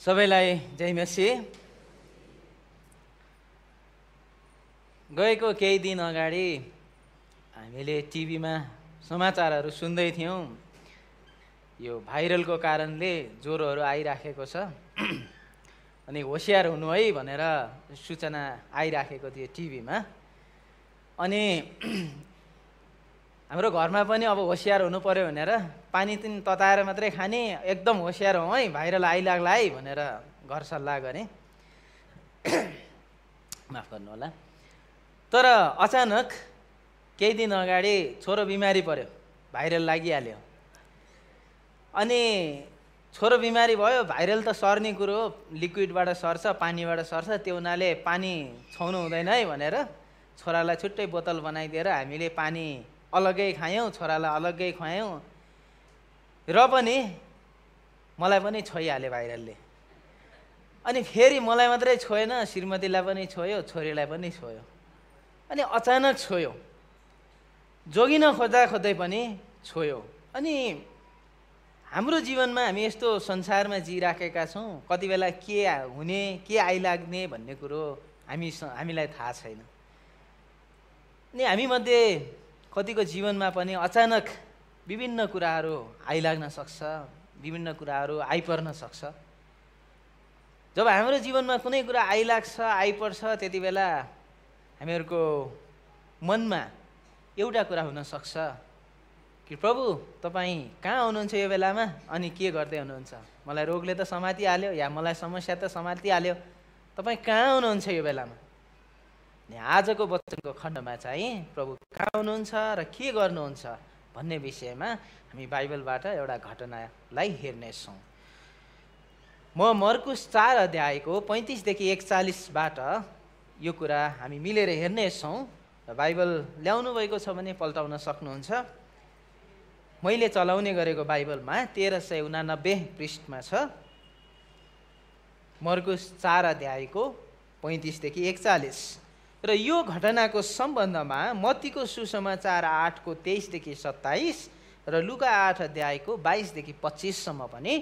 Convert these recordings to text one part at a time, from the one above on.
सबैलाई जय गएको केही दिन अगाडि हामीले टिभीमा समाचारहरू सुन्दै थियौँ यो भाइरलको कारणले ज्वरोहरू आइराखेको छ अनि होसियार हुनु है भनेर सूचना आइराखेको थियो टिभीमा अनि हाम्रो घरमा पनि अब होसियार हुनु पऱ्यो भनेर पानी तिन तताएर मात्रै खाने एकदम होसियार हौ है भाइरल आइलाग्ला है भनेर घर सल्लाह गरेँ माफ गर्नु होला तर अचानक केही दिन अगाडि छोरो बिमारी पऱ्यो भाइरल लागिहाल्यो अनि छोरो बिमारी भयो भाइरल त सर्ने कुरो हो लिक्विडबाट सर्छ पानीबाट सर्छ त्यो हुनाले पानी छाउनु हुँदैन है भनेर छोरालाई छुट्टै बोतल बनाइदिएर हामीले पानी अलग्गै खायौँ छोरालाई अलग्गै खुवायौँ र पनि मलाई पनि छोइहाल्यो भाइरलले अनि फेरि मलाई मात्रै छोएन श्रीमतीलाई पनि छोयो छोरीलाई पनि छोयो अनि अचानक छोयो जोगिन खोज्दा खोज्दै पनि छोयो अनि हाम्रो जीवनमा हामी यस्तो संसारमा जिराखेका छौँ कति बेला के हुने के आइलाग्ने भन्ने कुरो हामी हामीलाई थाहा छैन अनि हामीमध्ये कतिको जीवनमा पनि अचानक विभिन्न कुराहरू आइलाग्न सक्छ विभिन्न कुराहरू आइपर्न सक्छ जब हाम्रो जीवनमा कुनै कुरा आइलाग्छ आइपर्छ त्यति बेला हामीहरूको मनमा एउटा कुरा हुनसक्छ कि प्रभु तपाईँ कहाँ हुनुहुन्छ यो बेलामा अनि के गर्दै हुनुहुन्छ मलाई रोगले त समातिहाल्यो या मलाई समस्या त समातिहाल्यो तपाईँ कहाँ हुनुहुन्छ यो बेलामा आजको वचनको खण्डमा चाहिँ प्रभु कहाँ हुनुहुन्छ र के गर्नुहुन्छ भन्ने विषयमा हामी बाइबलबाट एउटा घटनालाई हेर्नेछौँ म मर्कुस चार अध्यायको पैँतिसदेखि एकचालिसबाट यो कुरा हामी मिलेर हेर्नेछौँ र बाइबल ल्याउनु भएको छ भने पल्टाउन सक्नुहुन्छ मैले चलाउने गरेको बाइबलमा तेह्र सय उनानब्बे पृष्ठमा छ मर्कुस चार अध्यायको पैँतिसदेखि एकचालिस र यो घटनाको सम्बन्धमा मतीको सुसमाचार आठको तेइसदेखि सत्ताइस र लुगा आठ अध्यायको बाइसदेखि पच्चिससम्म पनि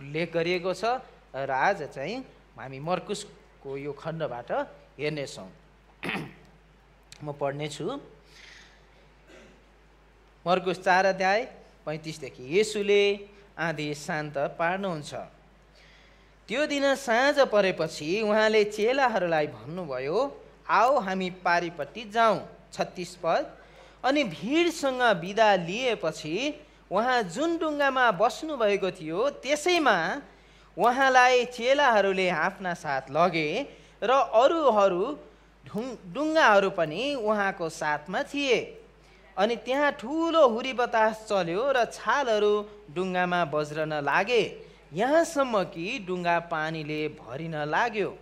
उल्लेख गरिएको छ र आज चाहिँ हामी मर्कुसको यो खण्डबाट हेर्नेछौँ म पढ्नेछु मर्कुस चार अध्याय पैँतिसदेखि यसुले आँधी शान्त पार्नुहुन्छ त्यो दिन साँझ परेपछि उहाँले चेलाहरूलाई भन्नुभयो आऊ हामी पारिपट्टि जाउँ छत्तिस पद अनि भिडसँग बिदा लिएपछि उहाँ जुन डुङ्गामा बस्नुभएको थियो त्यसैमा उहाँलाई चेलाहरूले आफ्ना साथ लगे र अरूहरू ढुङ डुङ्गाहरू पनि उहाँको साथमा थिए अनि त्यहाँ ठुलो हुरी बतास चल्यो र छालहरू डुङ्गामा बज्रन लागे यहाँसम्म कि डुङ्गा पानीले भरिन लाग्यो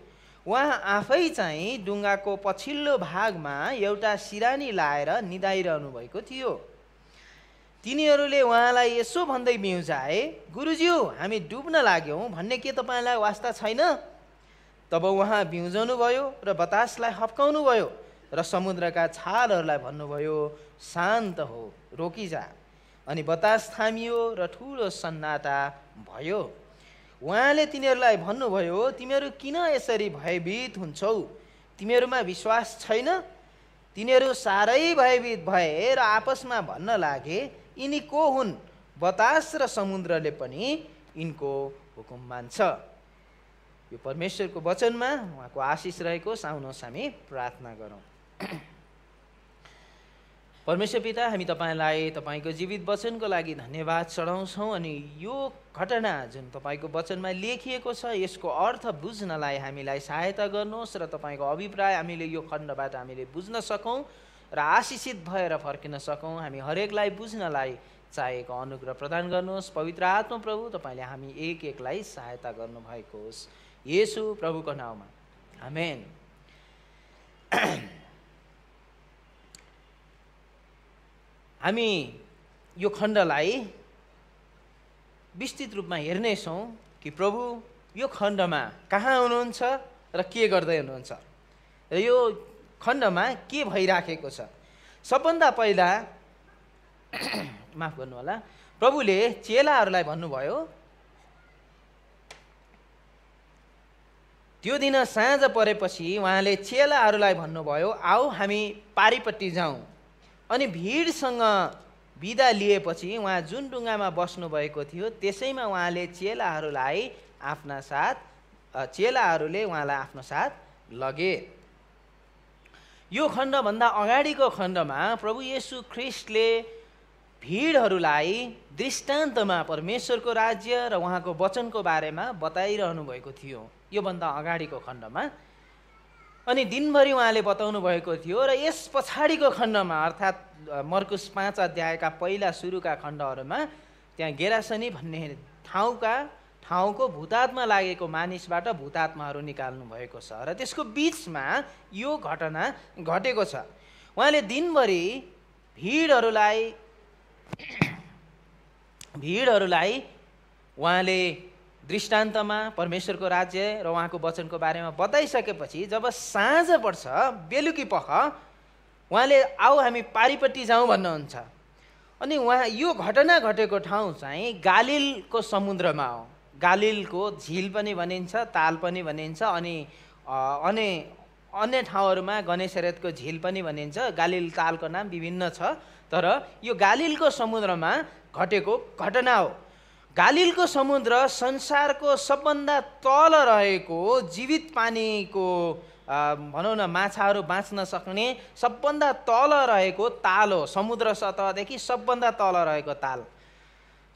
उहाँ आफै चाहिँ डुङ्गाको पछिल्लो भागमा एउटा सिरानी लाएर निदाइरहनु भएको थियो तिनीहरूले उहाँलाई यसो भन्दै बिउजाए गुरुज्यू हामी डुब्न लाग्यौँ भन्ने के तपाईँलाई वास्ता छैन तब उहाँ बिउजाउनु भयो र बतासलाई हप्काउनु भयो र समुद्रका छालहरूलाई भन्नुभयो शान्त हो रोकिजा अनि बतास थामियो र ठुलो सन्नाटा भयो उहाँले तिनीहरूलाई भन्नुभयो तिमीहरू किन यसरी भयभीत हुन्छौ तिमीहरूमा विश्वास छैन तिनीहरू साह्रै भयभीत भए र आपसमा भन्न लागे यिनी को हुन् बतास र समुद्रले पनि यिनको हुकुम मान्छ यो परमेश्वरको वचनमा उहाँको आशिष रहेको साउनुहोस् हामी प्रार्थना गरौँ परमेश्वर पिता हामी तपाईँलाई तपाईँको जीवित वचनको लागि धन्यवाद चढाउँछौँ अनि यो घटना जुन तपाईँको वचनमा लेखिएको छ यसको अर्थ बुझ्नलाई हामीलाई सहायता गर्नुहोस् र तपाईँको अभिप्राय हामीले यो खण्डबाट हामीले बुझ्न सकौँ र आशिषित भएर फर्किन सकौँ हामी हरेकलाई बुझ्नलाई चाहेको अनुग्रह प्रदान गर्नुहोस् पवित्र आत्मा प्रभु तपाईँले हामी एक एकलाई सहायता गर्नुभएको होस् यसु प्रभुको नाउँमा आमेन हामी यो खण्डलाई विस्तृत रूपमा हेर्नेछौँ कि प्रभु यो खण्डमा कहाँ हुनुहुन्छ र के गर्दै हुनुहुन्छ र यो खण्डमा के भइराखेको छ सबभन्दा पहिला माफ गर्नु होला प्रभुले चेलाहरूलाई भन्नुभयो त्यो दिन साँझ परेपछि उहाँले चेलाहरूलाई भन्नुभयो आऊ हामी पारिपट्टि जाउँ अनि भिडसँग बिदा लिएपछि उहाँ जुन डुङ्गामा बस्नुभएको थियो त्यसैमा उहाँले चेलाहरूलाई आफ्ना साथ चेलाहरूले उहाँलाई आफ्नो साथ लगे यो खण्डभन्दा अगाडिको खण्डमा प्रभु येसु ख्रिस्टले भिडहरूलाई दृष्टान्तमा परमेश्वरको राज्य र उहाँको वचनको बारेमा बताइरहनु भएको थियो योभन्दा अगाडिको खण्डमा अनि दिनभरि उहाँले बताउनु भएको थियो र यस पछाडिको खण्डमा अर्थात् मर्कुस पाँच अध्यायका पहिला सुरुका खण्डहरूमा त्यहाँ गेरासनी भन्ने ठाउँका ठाउँको भूतात्मा लागेको मानिसबाट भूतात्माहरू निकाल्नु भएको छ र त्यसको बिचमा यो घटना घटेको छ उहाँले दिनभरि भिडहरूलाई भिडहरूलाई उहाँले दृष्टान्तमा परमेश्वरको राज्य र उहाँको वचनको बारेमा बताइसकेपछि जब साँझ पर्छ बेलुकी पख उहाँले आऊ हामी पारिपट्टि जाउँ भन्नुहुन्छ अनि उहाँ यो घटना घटेको ठाउँ चाहिँ गालिलको समुद्रमा हो गालिलको झिल पनि भनिन्छ ताल पनि भनिन्छ अनि अन्य अन्य ठाउँहरूमा गणेशरथको झिल पनि भनिन्छ गालिल तालको नाम विभिन्न छ तर यो गालिलको समुद्रमा घटेको घटना हो गालिलको समुद्र संसारको सबभन्दा तल रहेको जीवित पानीको भनौँ न माछाहरू बाँच्न सक्ने सबभन्दा तल रहेको ताल हो समुद्र सतहदेखि सबभन्दा तल रहेको ताल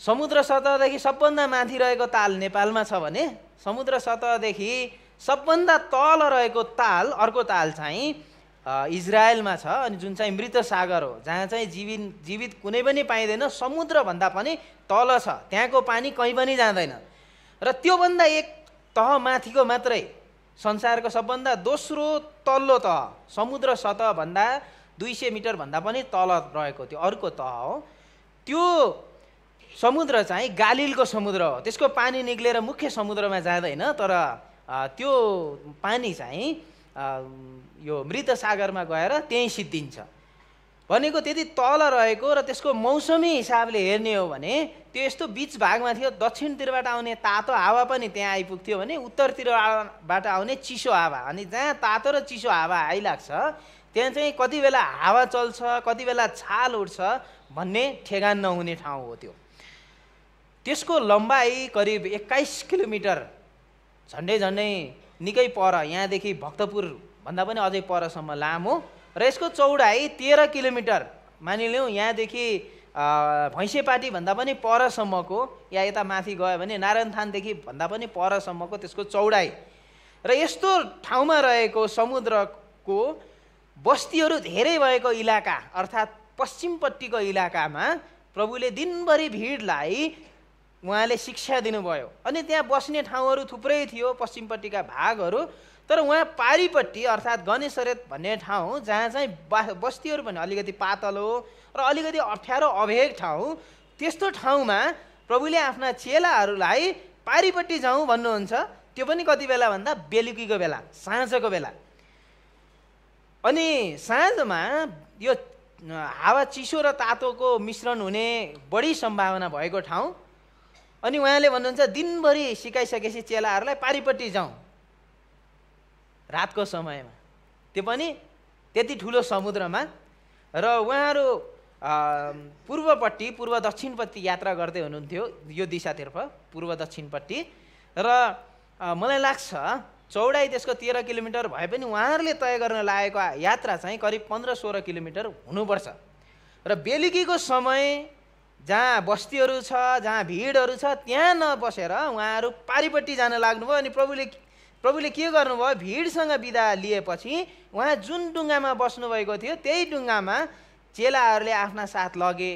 समुद्र सतहदेखि सबभन्दा माथि रहेको ताल नेपालमा छ भने समुद्र सतहदेखि सबभन्दा तल रहेको ताल अर्को ताल चाहिँ इजरायलमा छ अनि जुन चाहिँ मृत सागर हो जहाँ चाहिँ जीवित जीवित कुनै पनि पाइँदैन समुद्रभन्दा पनि तल छ त्यहाँको पानी कहीँ पनि जाँदैन र त्योभन्दा एक तह माथिको मात्रै संसारको सबभन्दा दोस्रो तल्लो तह समुद्र सतहभन्दा दुई सय मिटरभन्दा पनि तल रहेको त्यो अर्को तह हो त्यो समुद्र चाहिँ गालिलको समुद्र हो त्यसको पानी निक्लेर मुख्य समुद्रमा जाँदैन तर त्यो पानी चाहिँ यो मृत सागरमा गएर त्यहीँ सिद्धिन्छ भनेको त्यति तल रहेको र त्यसको मौसमी हिसाबले हेर्ने हो भने त्यो यस्तो बिच भागमा थियो दक्षिणतिरबाट आउने तातो हावा पनि त्यहाँ आइपुग्थ्यो भने उत्तरतिरबाट आउने चिसो हावा अनि जहाँ तातो र चिसो हावा आइलाग्छ त्यहाँ चाहिँ कति बेला हावा चल्छ कति बेला छाल उठ्छ भन्ने ठेगान नहुने ठाउँ हो त्यो त्यसको लम्बाइ करिब एक्काइस किलोमिटर झन्डै झन्डै निकै पर यहाँदेखि भक्तपुरभन्दा पनि अझै परसम्म लामो र यसको चौडाइ तेह्र किलोमिटर मानिलिउँ यहाँदेखि भैँसेपाटीभन्दा पनि परसम्मको या यता माथि गयो भने नारायण थानदेखि भन्दा पनि परसम्मको त्यसको चौडाइ र यस्तो ठाउँमा रहेको समुद्रको बस्तीहरू धेरै भएको इलाका अर्थात् पश्चिमपट्टिको इलाकामा प्रभुले दिनभरि भिडलाई उहाँले शिक्षा दिनुभयो अनि त्यहाँ बस्ने ठाउँहरू थुप्रै थियो पश्चिमपट्टिका भागहरू तर उहाँ पारिपट्टि अर्थात् गणेशरेत भन्ने ठाउँ जहाँ चाहिँ बा बस्तीहरू भने अलिकति पातलो र अलिकति अप्ठ्यारो अभेग ठाउँ त्यस्तो ठाउँमा प्रभुले आफ्ना चेलाहरूलाई पारिपट्टि जाउँ भन्नुहुन्छ त्यो पनि कति बेला भन्दा बेलुकीको बेला साँझको बेला अनि साँझमा यो हावा चिसो र तातोको मिश्रण हुने बढी सम्भावना भएको ठाउँ अनि उहाँले भन्नुहुन्छ दिनभरि सिकाइसकेपछि चेलाहरूलाई पारिपट्टि जाउँ रातको समयमा त्यो पनि त्यति ठुलो समुद्रमा र उहाँहरू पूर्वपट्टि पूर्व दक्षिणपट्टि यात्रा गर्दै हुनुहुन्थ्यो यो दिशातर्फ पूर्व दक्षिणपट्टि र मलाई लाग्छ चौडाइ त्यसको तेह्र किलोमिटर भए पनि उहाँहरूले तय गर्न लागेको यात्रा चाहिँ करिब पन्ध्र सोह्र किलोमिटर हुनुपर्छ र बेलुकीको समय जहाँ बस्तीहरू छ जहाँ भिडहरू छ त्यहाँ नबसेर उहाँहरू पारिपट्टि जान लाग्नुभयो अनि प्रभुले प्रभुले के गर्नुभयो भिडसँग बिदा लिएपछि उहाँ जुन डुङ्गामा बस्नुभएको थियो त्यही डुङ्गामा चेलाहरूले आफ्ना साथ लगे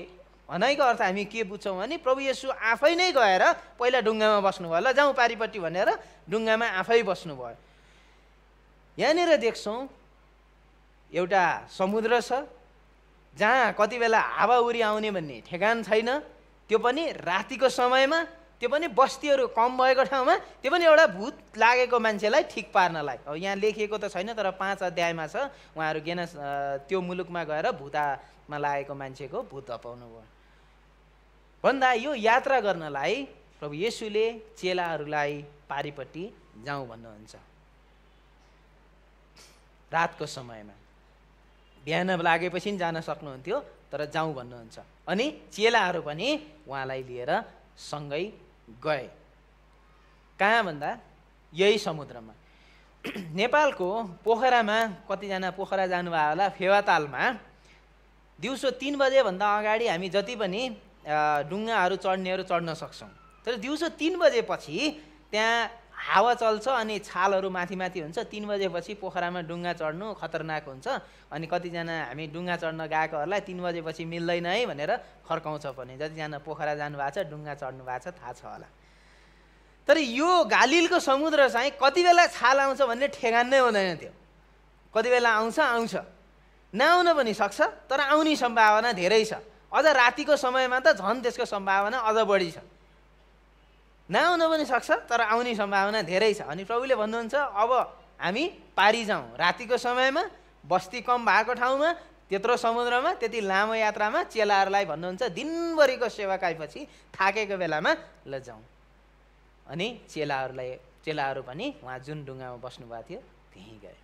भनाइको अर्थ हामी के बुझ्छौँ भने प्रभु येसु आफै नै गएर पहिला डुङ्गामा बस्नुभयो ल जाउँ पारिपट्टि भनेर डुङ्गामा आफै बस्नुभयो यहाँनिर देख्छौँ एउटा समुद्र छ जहाँ कति बेला उरी आउने भन्ने ठेगान छैन त्यो पनि रातिको समयमा त्यो पनि बस्तीहरू कम भएको ठाउँमा त्यो पनि एउटा भूत लागेको मान्छेलाई ठिक पार्नलाई अब यहाँ लेखिएको त छैन तर पाँच अध्यायमा छ उहाँहरू गेन त्यो मुलुकमा गएर भूतामा लागेको मान्छेको भूत अपाउनु भयो भन्दा यो यात्रा गर्नलाई प्रभु येसुले चेलाहरूलाई पारिपट्टि जाउँ भन्नुहुन्छ रातको समयमा बिहान लागेपछि जान सक्नुहुन्थ्यो तर जाउँ भन्नुहुन्छ अनि चेलाहरू पनि उहाँलाई लिएर सँगै गए कहाँ भन्दा यही समुद्रमा नेपालको पोखरामा कतिजना पोखरा जानुभयो होला फेवातालमा दिउँसो तिन बजेभन्दा अगाडि हामी जति पनि ढुङ्गाहरू चढ्नेहरू चढ्न सक्छौँ तर दिउँसो तिन बजेपछि त्यहाँ हावा चल्छ अनि छालहरू माथि माथि हुन्छ तिन बजेपछि पोखरामा डुङ्गा चढ्नु खतरनाक हुन्छ अनि कतिजना हामी डुङ्गा चढ्न गएकोहरूलाई तिन बजेपछि मिल्दैन है भनेर फर्काउँछ पनि जतिजना पोखरा जानुभएको छ डुङ्गा चढ्नु भएको छ थाहा छ होला तर यो गालिलको समुद्र चाहिँ कति बेला छाल आउँछ भन्ने ठेगान नै हुँदैन थियो कति बेला आउँछ आउँछ नआउन पनि सक्छ तर आउने सम्भावना धेरै छ अझ रातिको समयमा त झन् त्यसको सम्भावना अझ बढी छ नआउन पनि सक्छ तर आउने सम्भावना धेरै छ अनि प्रभुले भन्नुहुन्छ अब हामी पारी जाउँ रातिको समयमा बस्ती कम भएको ठाउँमा त्यत्रो समुद्रमा त्यति लामो यात्रामा चेलाहरूलाई भन्नुहुन्छ दिनभरिको सेवा काएपछि थाकेको बेलामा ल जाउँ अनि चेलाहरूलाई चेलाहरू पनि उहाँ जुन ढुङ्गामा बस्नुभएको थियो त्यहीँ गए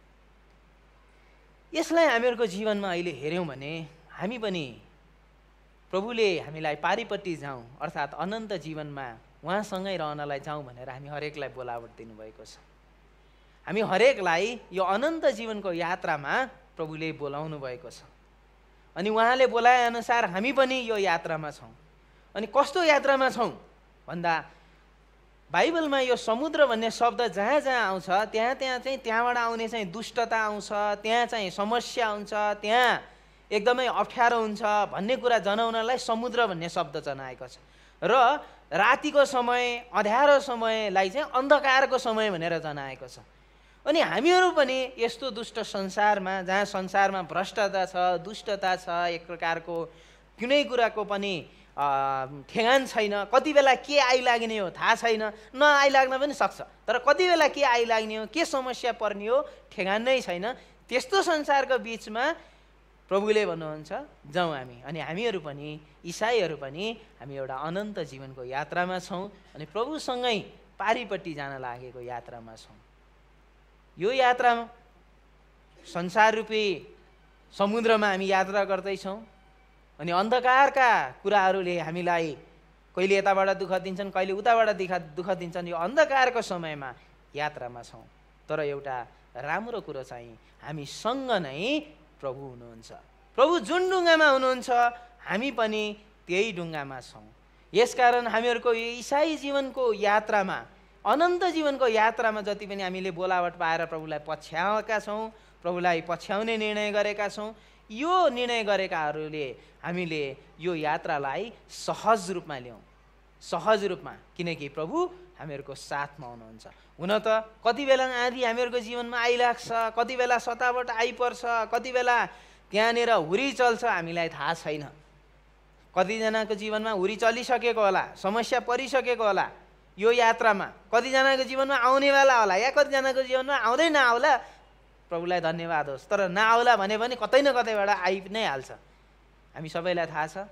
यसलाई हामीहरूको जीवनमा अहिले हेऱ्यौँ भने हामी पनि प्रभुले हामीलाई पारिपट्टि जाउँ अर्थात् अनन्त जीवनमा उहाँसँगै रहनलाई जाउँ भनेर हामी हरेकलाई बोलावट दिनुभएको छ हामी हरेकलाई यो अनन्त जीवनको यात्रामा प्रभुले बोलाउनु भएको छ अनि उहाँले बोलाएअनुसार हामी पनि यो यात्रामा छौँ अनि कस्तो यात्रामा छौँ भन्दा बाइबलमा यो समुद्र भन्ने शब्द जहाँ जहाँ आउँछ त्यहाँ त्यहाँ चाहिँ त्यहाँबाट आउने चाहिँ दुष्टता आउँछ त्यहाँ चाहिँ समस्या आउँछ त्यहाँ एकदमै अप्ठ्यारो हुन्छ भन्ने कुरा जनाउनलाई समुद्र भन्ने शब्द जनाएको छ र रातिको समय अँध्यारो समयलाई चाहिँ अन्धकारको समय भनेर जनाएको छ अनि हामीहरू पनि यस्तो दुष्ट संसारमा जहाँ संसारमा भ्रष्टता छ दुष्टता छ एक प्रकारको कुनै कुराको पनि ठेगान छैन कति बेला के आइलाग्ने हो थाहा छैन न आइलाग्न पनि सक्छ तर कति बेला के आइलाग्ने हो के समस्या पर्ने हो ठेगान नै छैन त्यस्तो संसारको बिचमा प्रभुले भन्नुहुन्छ जाउँ हामी अनि हामीहरू पनि इसाईहरू पनि हामी एउटा अनन्त जीवनको यात्रामा छौँ अनि प्रभुसँगै पारिपट्टि जान लागेको यात्रामा छौँ यो यात्रा संसार रूपी समुद्रमा हामी यात्रा गर्दैछौँ अनि अन्धकारका कुराहरूले हामीलाई कहिले यताबाट दुःख दिन्छन् कहिले उताबाट दिखा दुःख दिन्छन् यो अन्धकारको समयमा यात्रामा छौँ तर एउटा राम्रो कुरो चाहिँ हामीसँग नै प्रभु हुनुहुन्छ प्रभु जुन ढुङ्गामा हुनुहुन्छ हामी पनि त्यही ढुङ्गामा छौँ यसकारण हामीहरूको इसाई जीवनको यात्रामा अनन्त जीवनको यात्रामा जति पनि हामीले बोलावट पाएर प्रभुलाई पछ्याएका छौँ प्रभुलाई पछ्याउने निर्णय गरेका छौँ यो निर्णय गरेकाहरूले हामीले यो यात्रालाई सहज रूपमा ल्याउँ सहज रूपमा किनकि प्रभु हामीहरूको साथमा हुनुहुन्छ हुन त कति बेला आँधी हामीहरूको जीवनमा आइलाग्छ कति बेला सताबाट आइपर्छ कति बेला त्यहाँनिर हुरी चल्छ हामीलाई थाहा छैन कतिजनाको जीवनमा हुरी चलिसकेको होला समस्या परिसकेको होला यो यात्रामा कतिजनाको जीवनमा आउनेवाला होला या कतिजनाको जीवनमा आउँदै नआउला प्रभुलाई धन्यवाद होस् तर नआउला भने पनि कतै न कतैबाट आइ नै हाल्छ हामी सबैलाई थाहा छ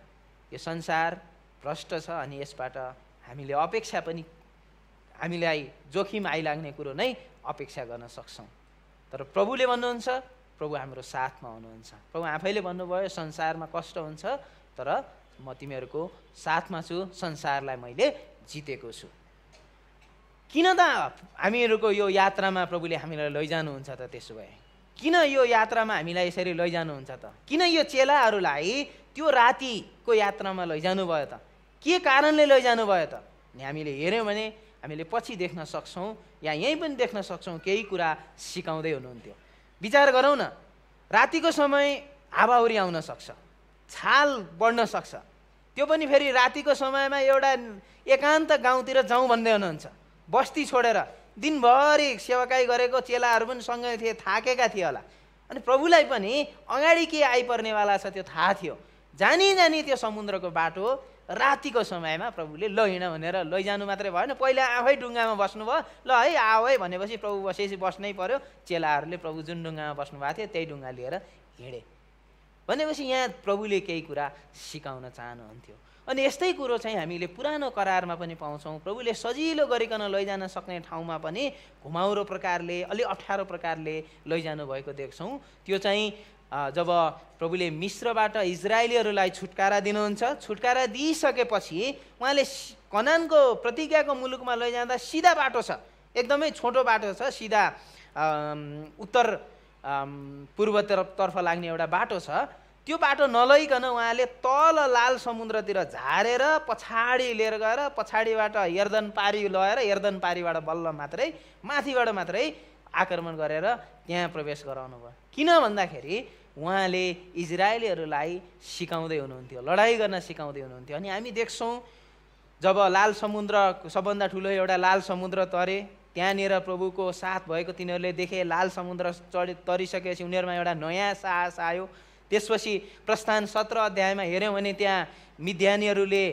यो संसार भ्रष्ट छ अनि यसबाट हामीले अपेक्षा पनि हामीलाई जोखिम आइलाग्ने कुरो नै अपेक्षा गर्न सक्छौँ तर प्रभुले भन्नुहुन्छ प्रभु हाम्रो साथमा हुनुहुन्छ प्रभु आफैले भन्नुभयो संसारमा कष्ट हुन्छ तर म तिमीहरूको साथमा छु संसारलाई मैले जितेको छु किन त हामीहरूको यो यात्रामा प्रभुले हामीलाई लैजानुहुन्छ त त्यसो भए किन यो यात्रामा हामीलाई यसरी लैजानुहुन्छ त किन यो चेलाहरूलाई त्यो रातिको यात्रामा लैजानु भयो त के कारणले लैजानु भयो त हामीले हेऱ्यौँ भने हामीले पछि देख्न सक्छौँ या यहीँ पनि देख्न सक्छौँ केही कुरा सिकाउँदै हुनुहुन्थ्यो विचार गरौँ न रातिको समय हावाहुरी आउन सक्छ छाल बढ्न सक्छ त्यो पनि फेरि रातिको समयमा एउटा एकान्त गाउँतिर जाउँ भन्दै हुनुहुन्छ बस्ती छोडेर दिनभरि सेवाकाई गरेको चेलाहरू पनि सँगै थिए थाकेका थिए होला अनि प्रभुलाई पनि अगाडि के आइपर्नेवाला छ त्यो थाहा थियो जानी जानी त्यो समुद्रको बाटो रातिको समयमा प्रभुले ल हिँड भनेर लैजानु मात्रै भएन पहिला आफै डुङ्गामा बस्नुभयो ल है आऊ है भनेपछि प्रभु बसेपछि बस्नै पर्यो चेलाहरूले प्रभु जुन डुङ्गामा बस्नुभएको थियो त्यही डुङ्गा लिएर हिँडे भनेपछि यहाँ प्रभुले केही कुरा सिकाउन चाहनुहुन्थ्यो अनि यस्तै कुरो चाहिँ हामीले पुरानो करारमा पनि पाउँछौँ प्रभुले सजिलो गरिकन लैजान सक्ने ठाउँमा पनि घुमाउरो प्रकारले अलि अप्ठ्यारो प्रकारले लैजानु भएको देख्छौँ त्यो चाहिँ जब प्रभुले मिश्रबाट इजरायलीहरूलाई छुटकारा दिनुहुन्छ छुटकारा दिइसकेपछि उहाँले कनानको प्रतिज्ञाको मुलुकमा लैजाँदा सिधा बाटो छ एकदमै छोटो बाटो छ सिधा उत्तर पूर्वतर्फ लाग्ने एउटा बाटो छ त्यो बाटो नलइकन उहाँले तल लाल समुद्रतिर झारेर पछाडि लिएर गएर पछाडिबाट यर्दन पारी लगाएर यर्दन पारीबाट बल्ल मात्रै माथिबाट मात्रै आक्रमण गरेर त्यहाँ प्रवेश गराउनु भयो किन भन्दाखेरि उहाँले इजरायलीहरूलाई सिकाउँदै हुनुहुन्थ्यो लडाइँ गर्न सिकाउँदै हुनुहुन्थ्यो अनि हामी देख्छौँ जब लाल समुद्र सबभन्दा ठुलो एउटा लाल समुद्र तरे त्यहाँनिर प्रभुको साथ भएको तिनीहरूले देखे लाल समुद्र चढ तरिसकेपछि उनीहरूमा एउटा नयाँ साहस आयो त्यसपछि प्रस्थान सत्र अध्यायमा हेऱ्यौँ भने त्यहाँ मिध्यानीहरूले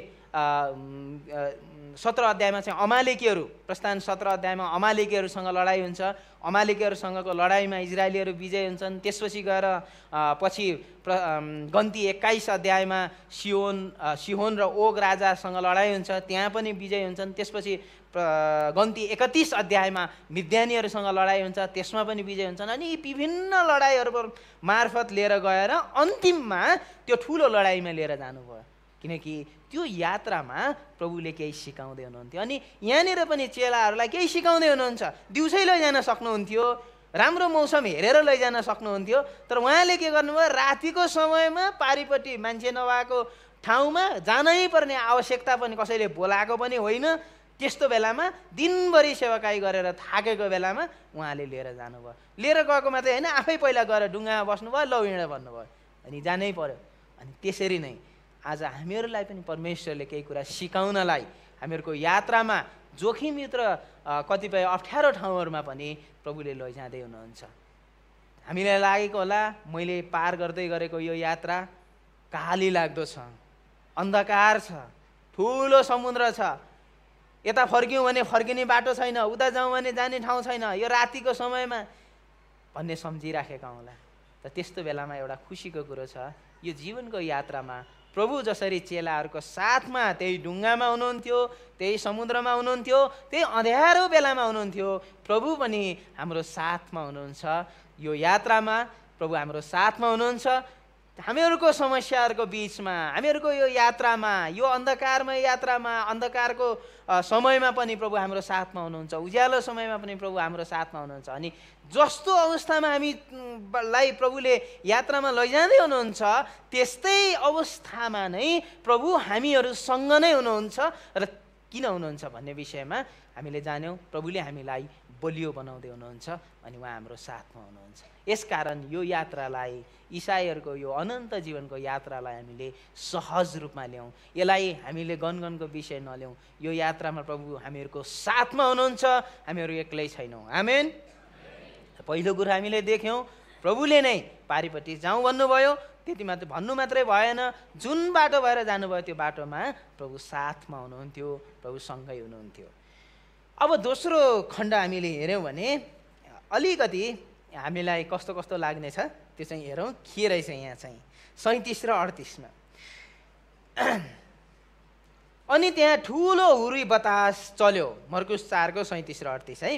सत्र अध्यायमा चाहिँ अमालेकीहरू प्रस्थान सत्र अध्यायमा अमालेकीहरूसँग लडाइँ हुन्छ अमालेकीहरूसँगको लडाइँमा इजरायलीहरू विजय हुन्छन् त्यसपछि गएर पछि प्र गन्ती एक्काइस अध्यायमा सिहोन सिहोन र ओग राजासँग लडाइँ हुन्छ त्यहाँ पनि विजय हुन्छन् त्यसपछि प्र गन्ती एकतिस अध्यायमा मिद्यानीहरूसँग लडाइँ हुन्छ त्यसमा पनि विजय हुन्छन् अनि यी विभिन्न लडाइँहरू मार्फत लिएर गएर अन्तिममा त्यो ठुलो लडाइँमा लिएर जानुभयो किनकि त्यो यात्रामा प्रभुले केही सिकाउँदै हुनुहुन्थ्यो अनि यहाँनिर पनि चेलाहरूलाई केही सिकाउँदै हुनुहुन्छ दिउँसै लैजान सक्नुहुन्थ्यो राम्रो मौसम हेरेर लैजान सक्नुहुन्थ्यो तर उहाँले के गर्नुभयो रातिको समयमा पारिपट्टि मान्छे नभएको ठाउँमा जानै पर्ने आवश्यकता पनि कसैले बोलाएको पनि होइन त्यस्तो बेलामा दिनभरि सेवाकाई गरेर थाकेको बेलामा उहाँले लिएर जानुभयो लिएर गएको मात्रै होइन आफै पहिला गएर ढुङ्गामा बस्नुभयो लौ हिँडेर भन्नुभयो अनि जानै पर्यो अनि त्यसरी नै आज हामीहरूलाई पनि परमेश्वरले केही कुरा सिकाउनलाई हामीहरूको यात्रामा जोखिमभित्र कतिपय अप्ठ्यारो ठाउँहरूमा पनि प्रभुले लैजाँदै हुनुहुन्छ हामीलाई लागेको होला मैले पार गर्दै गरेको यो यात्रा काली लाग्दो छ अन्धकार छ ठुलो समुद्र छ यता फर्क्यौँ भने फर्किने बाटो छैन उता जाउँ भने जाने ठाउँ छैन यो रातिको समयमा भन्ने सम्झिराखेका होला त त्यस्तो बेलामा एउटा खुसीको कुरो छ यो जीवनको यात्रामा प्रभु जसरी चेलाहरूको साथमा त्यही ढुङ्गामा हुनुहुन्थ्यो त्यही समुद्रमा हुनुहुन्थ्यो त्यही अँध्यारो बेलामा हुनुहुन्थ्यो प्रभु पनि हाम्रो साथमा हुनुहुन्छ यो यात्रामा प्रभु हाम्रो साथमा हुनुहुन्छ हामीहरूको समस्याहरूको बिचमा हामीहरूको यो यात्रामा यो अन्धकारमय यात्रामा अन्धकारको समयमा पनि प्रभु हाम्रो साथमा हुनुहुन्छ उज्यालो समयमा पनि प्रभु हाम्रो साथमा हुनुहुन्छ अनि जस्तो अवस्थामा हामीलाई प्रभुले यात्रामा लैजाँदै हुनुहुन्छ त्यस्तै अवस्थामा नै प्रभु हामीहरूसँग नै हुनुहुन्छ र किन हुनुहुन्छ भन्ने विषयमा हामीले जान्यौँ प्रभुले हामीलाई बलियो बनाउँदै हुनुहुन्छ अनि उहाँ हाम्रो साथमा हुनुहुन्छ यसकारण यो यात्रालाई इसाईहरूको यो अनन्त जीवनको यात्रालाई हामीले सहज रूपमा ल्याउँ यसलाई हामीले गनगनको विषय नल्याउँ यो यात्रामा प्रभु हामीहरूको साथमा हुनुहुन्छ हामीहरू एक्लै छैनौँ आमेन पहिलो कुरो हामीले देख्यौँ प्रभुले नै पारिपट्टि जाउँ भन्नुभयो त्यति मात्र भन्नु मात्रै भएन जुन बाटो भएर जानुभयो त्यो बाटोमा प्रभु साथमा हुनुहुन्थ्यो प्रभु सँगै हुनुहुन्थ्यो अब दोस्रो खण्ड हामीले हेऱ्यौँ भने अलिकति हामीलाई कस्तो कस्तो लाग्नेछ त्यो चाहिँ हेरौँ के रहेछ यहाँ चाहिँ सैँतिस र अडतिसमा अनि त्यहाँ ठुलो हुरी बतास चल्यो मर्कुस चारको सैँतिस र अडतिस है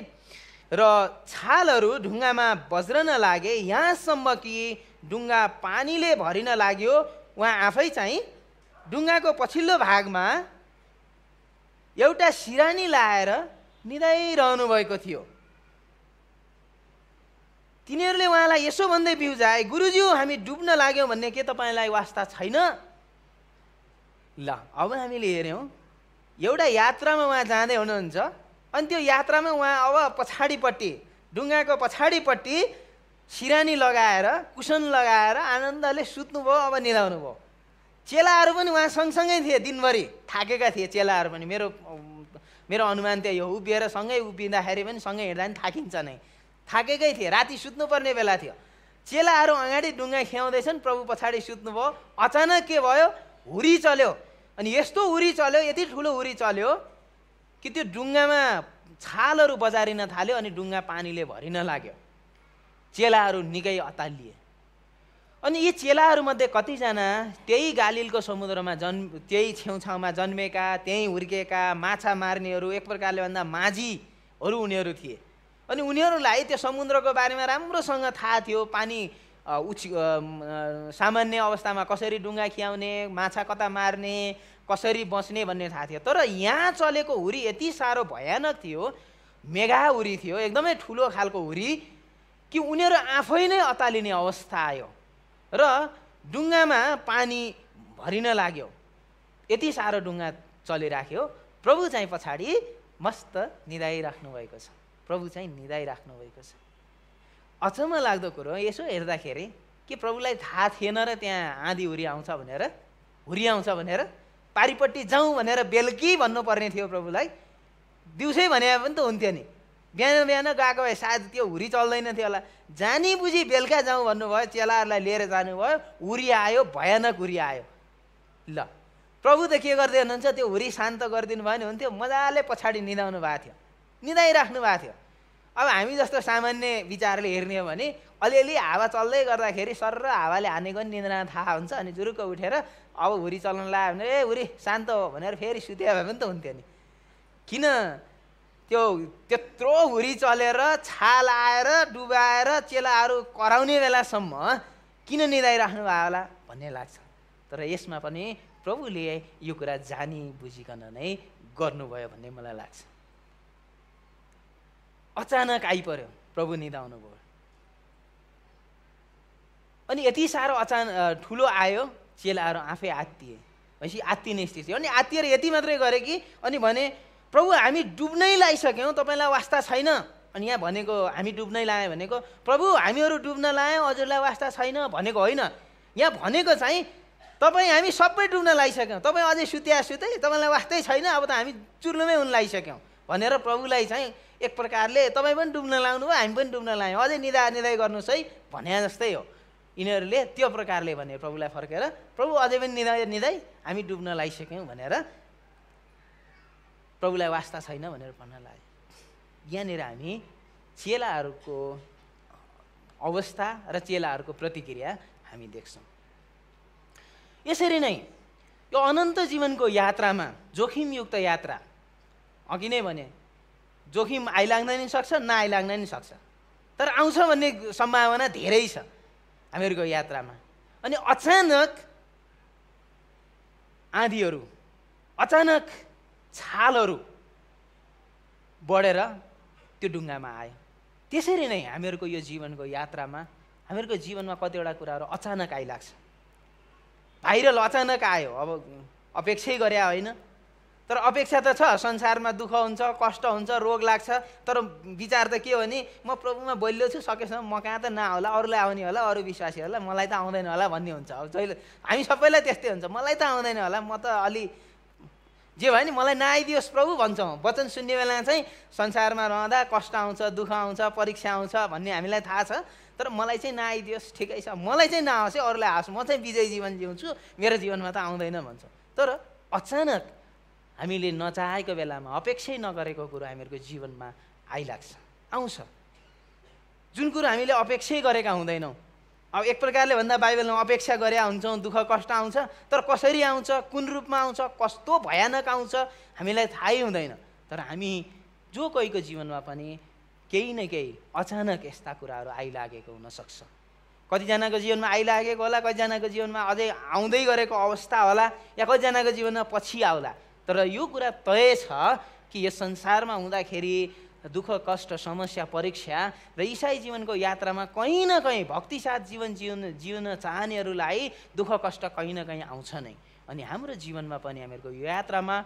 र छालहरू ढुङ्गामा बज्रन लागे यहाँसम्म कि डुङ्गा पानीले भरिन लाग्यो उहाँ आफै चाहिँ डुङ्गाको पछिल्लो भागमा एउटा सिरानी लाएर निधाइरहनु भएको थियो तिनीहरूले उहाँलाई यसो भन्दै बिउजाए गुरुज्यू हामी डुब्न लाग्यौँ भन्ने के तपाईँलाई वास्ता छैन ल अब हामीले हेऱ्यौँ एउटा यात्रामा उहाँ जाँदै हुनुहुन्छ अनि त्यो यात्रामा उहाँ अब पछाडिपट्टि ढुङ्गाको पछाडिपट्टि सिरानी लगाएर कुसन लगाएर आनन्दले सुत्नु सुत्नुभयो अब निधाउनु भयो चेलाहरू पनि उहाँ सँगसँगै थिए दिनभरि थाकेका थिए चेलाहरू पनि मेरो मेरो अनुमान त्यही हो उभिएर सँगै उभिँदाखेरि पनि सँगै हिँड्दा पनि थाकिन्छ नै थाकेकै थिए राति सुत्नुपर्ने बेला थियो चेलाहरू अगाडि डुङ्गा ख्याउँदैछन् प्रभु पछाडि सुत्नुभयो अचानक के भयो हुरी चल्यो अनि यस्तो हुरी चल्यो यति ठुलो हुरी चल्यो कि त्यो डुङ्गामा छालहरू बजारिन थाल्यो अनि डुङ्गा पानीले भरिन लाग्यो चेलाहरू निकै अतालिए अनि यी चेलाहरूमध्ये कतिजना त्यही गालिलको समुद्रमा जन्म त्यही छेउछाउमा जन्मेका त्यहीँ हुर्केका माछा मार्नेहरू एक प्रकारले भन्दा माझीहरू उनीहरू थिए अनि उनीहरूलाई त्यो समुद्रको बारेमा राम्रोसँग थाहा थियो पानी उछि सामान्य अवस्थामा कसरी डुङ्गा खियाउने माछा कता मार्ने कसरी बस्ने भन्ने थाहा थियो तर यहाँ चलेको हुरी यति साह्रो भयानक थियो मेघा हुरी थियो एकदमै ठुलो खालको हुरी कि उनीहरू आफै नै अतालिने अवस्था आयो र डुङ्गामा पानी भरिन लाग्यो यति साह्रो डुङ्गा चलिराख्यो प्रभु चाहिँ पछाडि मस्त निधाइराख्नु भएको छ प्रभु चाहिँ निधाइराख्नु भएको छ अचम्म लाग्दो कुरो यसो हेर्दाखेरि कि प्रभुलाई थाहा थिएन र त्यहाँ आँधी हुरी आउँछ भनेर हुरी आउँछ भनेर पारिपट्टि जाउँ भनेर बेलुकी भन्नुपर्ने थियो प्रभुलाई दिउँसै भने पनि त हुन्थ्यो नि बिहान बिहान गएको भए सायद त्यो हुरी चल्दैन थियो होला जानी बुझी बेलुका जाउँ भन्नुभयो चेलाहरूलाई लिएर जानुभयो हुरी आयो भयानक हुरी आयो ल प्रभु त के गर्दै हुनुहुन्छ त्यो हुरी शान्त गरिदिनु भयो भने हुन्थ्यो मजाले पछाडि निदाउनु भएको थियो निधाइराख्नु भएको थियो अब हामी जस्तो सामान्य विचारले हेर्ने हो भने अलिअलि हावा चल्दै गर्दाखेरि सर र हावाले हानेको नि निन्द्रा थाहा हुन्छ अनि जुरुक्क उठेर अब हुरी चल्न लाग्यो भने ए हुरी शान्त हो भनेर फेरि सुत्या भए पनि त हुन्थ्यो नि किन त्यो त्यत्रो हुरी चलेर छाल आएर डुबाएर चेलाहरू कराउने बेलासम्म किन निधाइराख्नु भयो होला भन्ने लाग्छ तर यसमा पनि प्रभुले यो कुरा जानी बुझिकन नै गर्नुभयो भन्ने मलाई लाग्छ अचानक आइपऱ्यो प्रभु निधाउनु भयो अनि यति साह्रो अचान ठुलो आयो चेलाहरू आफै आत्तिए भनेपछि आत्तिने स्थिति अनि आत्तिएर यति मात्रै गरे कि अनि भने प्रभु हामी डुब्नै लगाइसक्यौँ तपाईँलाई वास्ता छैन अनि यहाँ भनेको हामी डुब्नै लाएँ भनेको प्रभु हामीहरू डुब्न लायौँ हजुरलाई वास्ता छैन भनेको होइन यहाँ भनेको चाहिँ तपाईँ हामी सबै डुब्न लगाइसक्यौँ तपाईँ अझै सुत्या सुते तपाईँलाई वास्तै छैन अब त हामी चुर्नुमै हुन लगाइसक्यौँ भनेर प्रभुलाई चाहिँ एक प्रकारले तपाईँ पनि डुब्न लाउनु भयो हामी पनि डुब्न लायौँ अझै निदा निदाय गर्नुहोस् है भने जस्तै हो यिनीहरूले त्यो प्रकारले भने प्रभुलाई फर्केर प्रभु अझै पनि निदा निदाय हामी डुब्न लगाइसक्यौँ भनेर प्रभुलाई वास्ता छैन भनेर भन्न लाग्यो यहाँनिर हामी चेलाहरूको अवस्था र चेलाहरूको प्रतिक्रिया हामी देख्छौँ यसरी नै यो अनन्त जीवनको यात्रामा जोखिमयुक्त यात्रा अघि नै भने जोखिम आइलाग्न नि सक्छ न नआइलाग्न नि सक्छ तर आउँछ भन्ने सम्भावना धेरै छ हामीहरूको यात्रामा अनि अचानक आँधीहरू अचानक छालहरू बढेर त्यो डुङ्गामा आयो त्यसरी नै हामीहरूको यो जीवनको यात्रामा हामीहरूको जीवनमा कतिवटा कुराहरू अचानक आइलाग्छ भाइरल अचानक आयो अब अपेक्षै गरे होइन तर अपेक्षा त छ संसारमा दुःख हुन्छ कष्ट हुन्छ रोग लाग्छ तर विचार त के हो भने म प्रभुमा बलियो छु सकेसम्म म कहाँ त नआउला अरूलाई आउने होला अरू विश्वासी होला मलाई त आउँदैन होला भन्ने हुन्छ अब जहिले हामी सबैलाई त्यस्तै हुन्छ मलाई त आउँदैन होला म त अलि जे भयो नि मलाई नआइदियोस् प्रभु भन्छौँ वचन सुन्ने बेला चाहिँ संसारमा रहँदा कष्ट आउँछ दुःख आउँछ परीक्षा आउँछ भन्ने हामीलाई थाहा छ तर मलाई चाहिँ नआइदियोस् ठिकै छ मलाई चाहिँ नआओस् है अरूलाई आओस् म चाहिँ विजय जीवन जिउँछु मेरो जीवनमा त आउँदैन भन्छ तर अचानक हामीले नचाहेको बेलामा अपेक्षै नगरेको कुरो हामीहरूको जीवनमा आइलाग्छ आउँछ जुन कुरो हामीले अपेक्षै गरेका हुँदैनौँ अब एक प्रकारले भन्दा बाइबलमा अपेक्षा गरे हुन्छौँ दुःख कष्ट आउँछ तर कसरी आउँछ कुन रूपमा आउँछ कस्तो भयानक आउँछ हामीलाई थाहै हुँदैन तर हामी जो कोहीको जीवनमा पनि केही न केही अचानक यस्ता कुराहरू आइलागेको हुनसक्छ कतिजनाको जीवनमा आइलागेको होला कतिजनाको जीवनमा अझै आउँदै गरेको अवस्था होला या कतिजनाको जीवनमा पछि आउला तर यो कुरा तय छ कि यस संसारमा हुँदाखेरि दुःख कष्ट समस्या परीक्षा र इसाई जीवनको यात्रामा कहीँ न कहीँ भक्तिसाथ जीवन जिउन जिउन चाहनेहरूलाई दुःख कष्ट कहीँ न कहीँ आउँछ नै अनि हाम्रो जीवनमा पनि हामीहरूको यो यात्रामा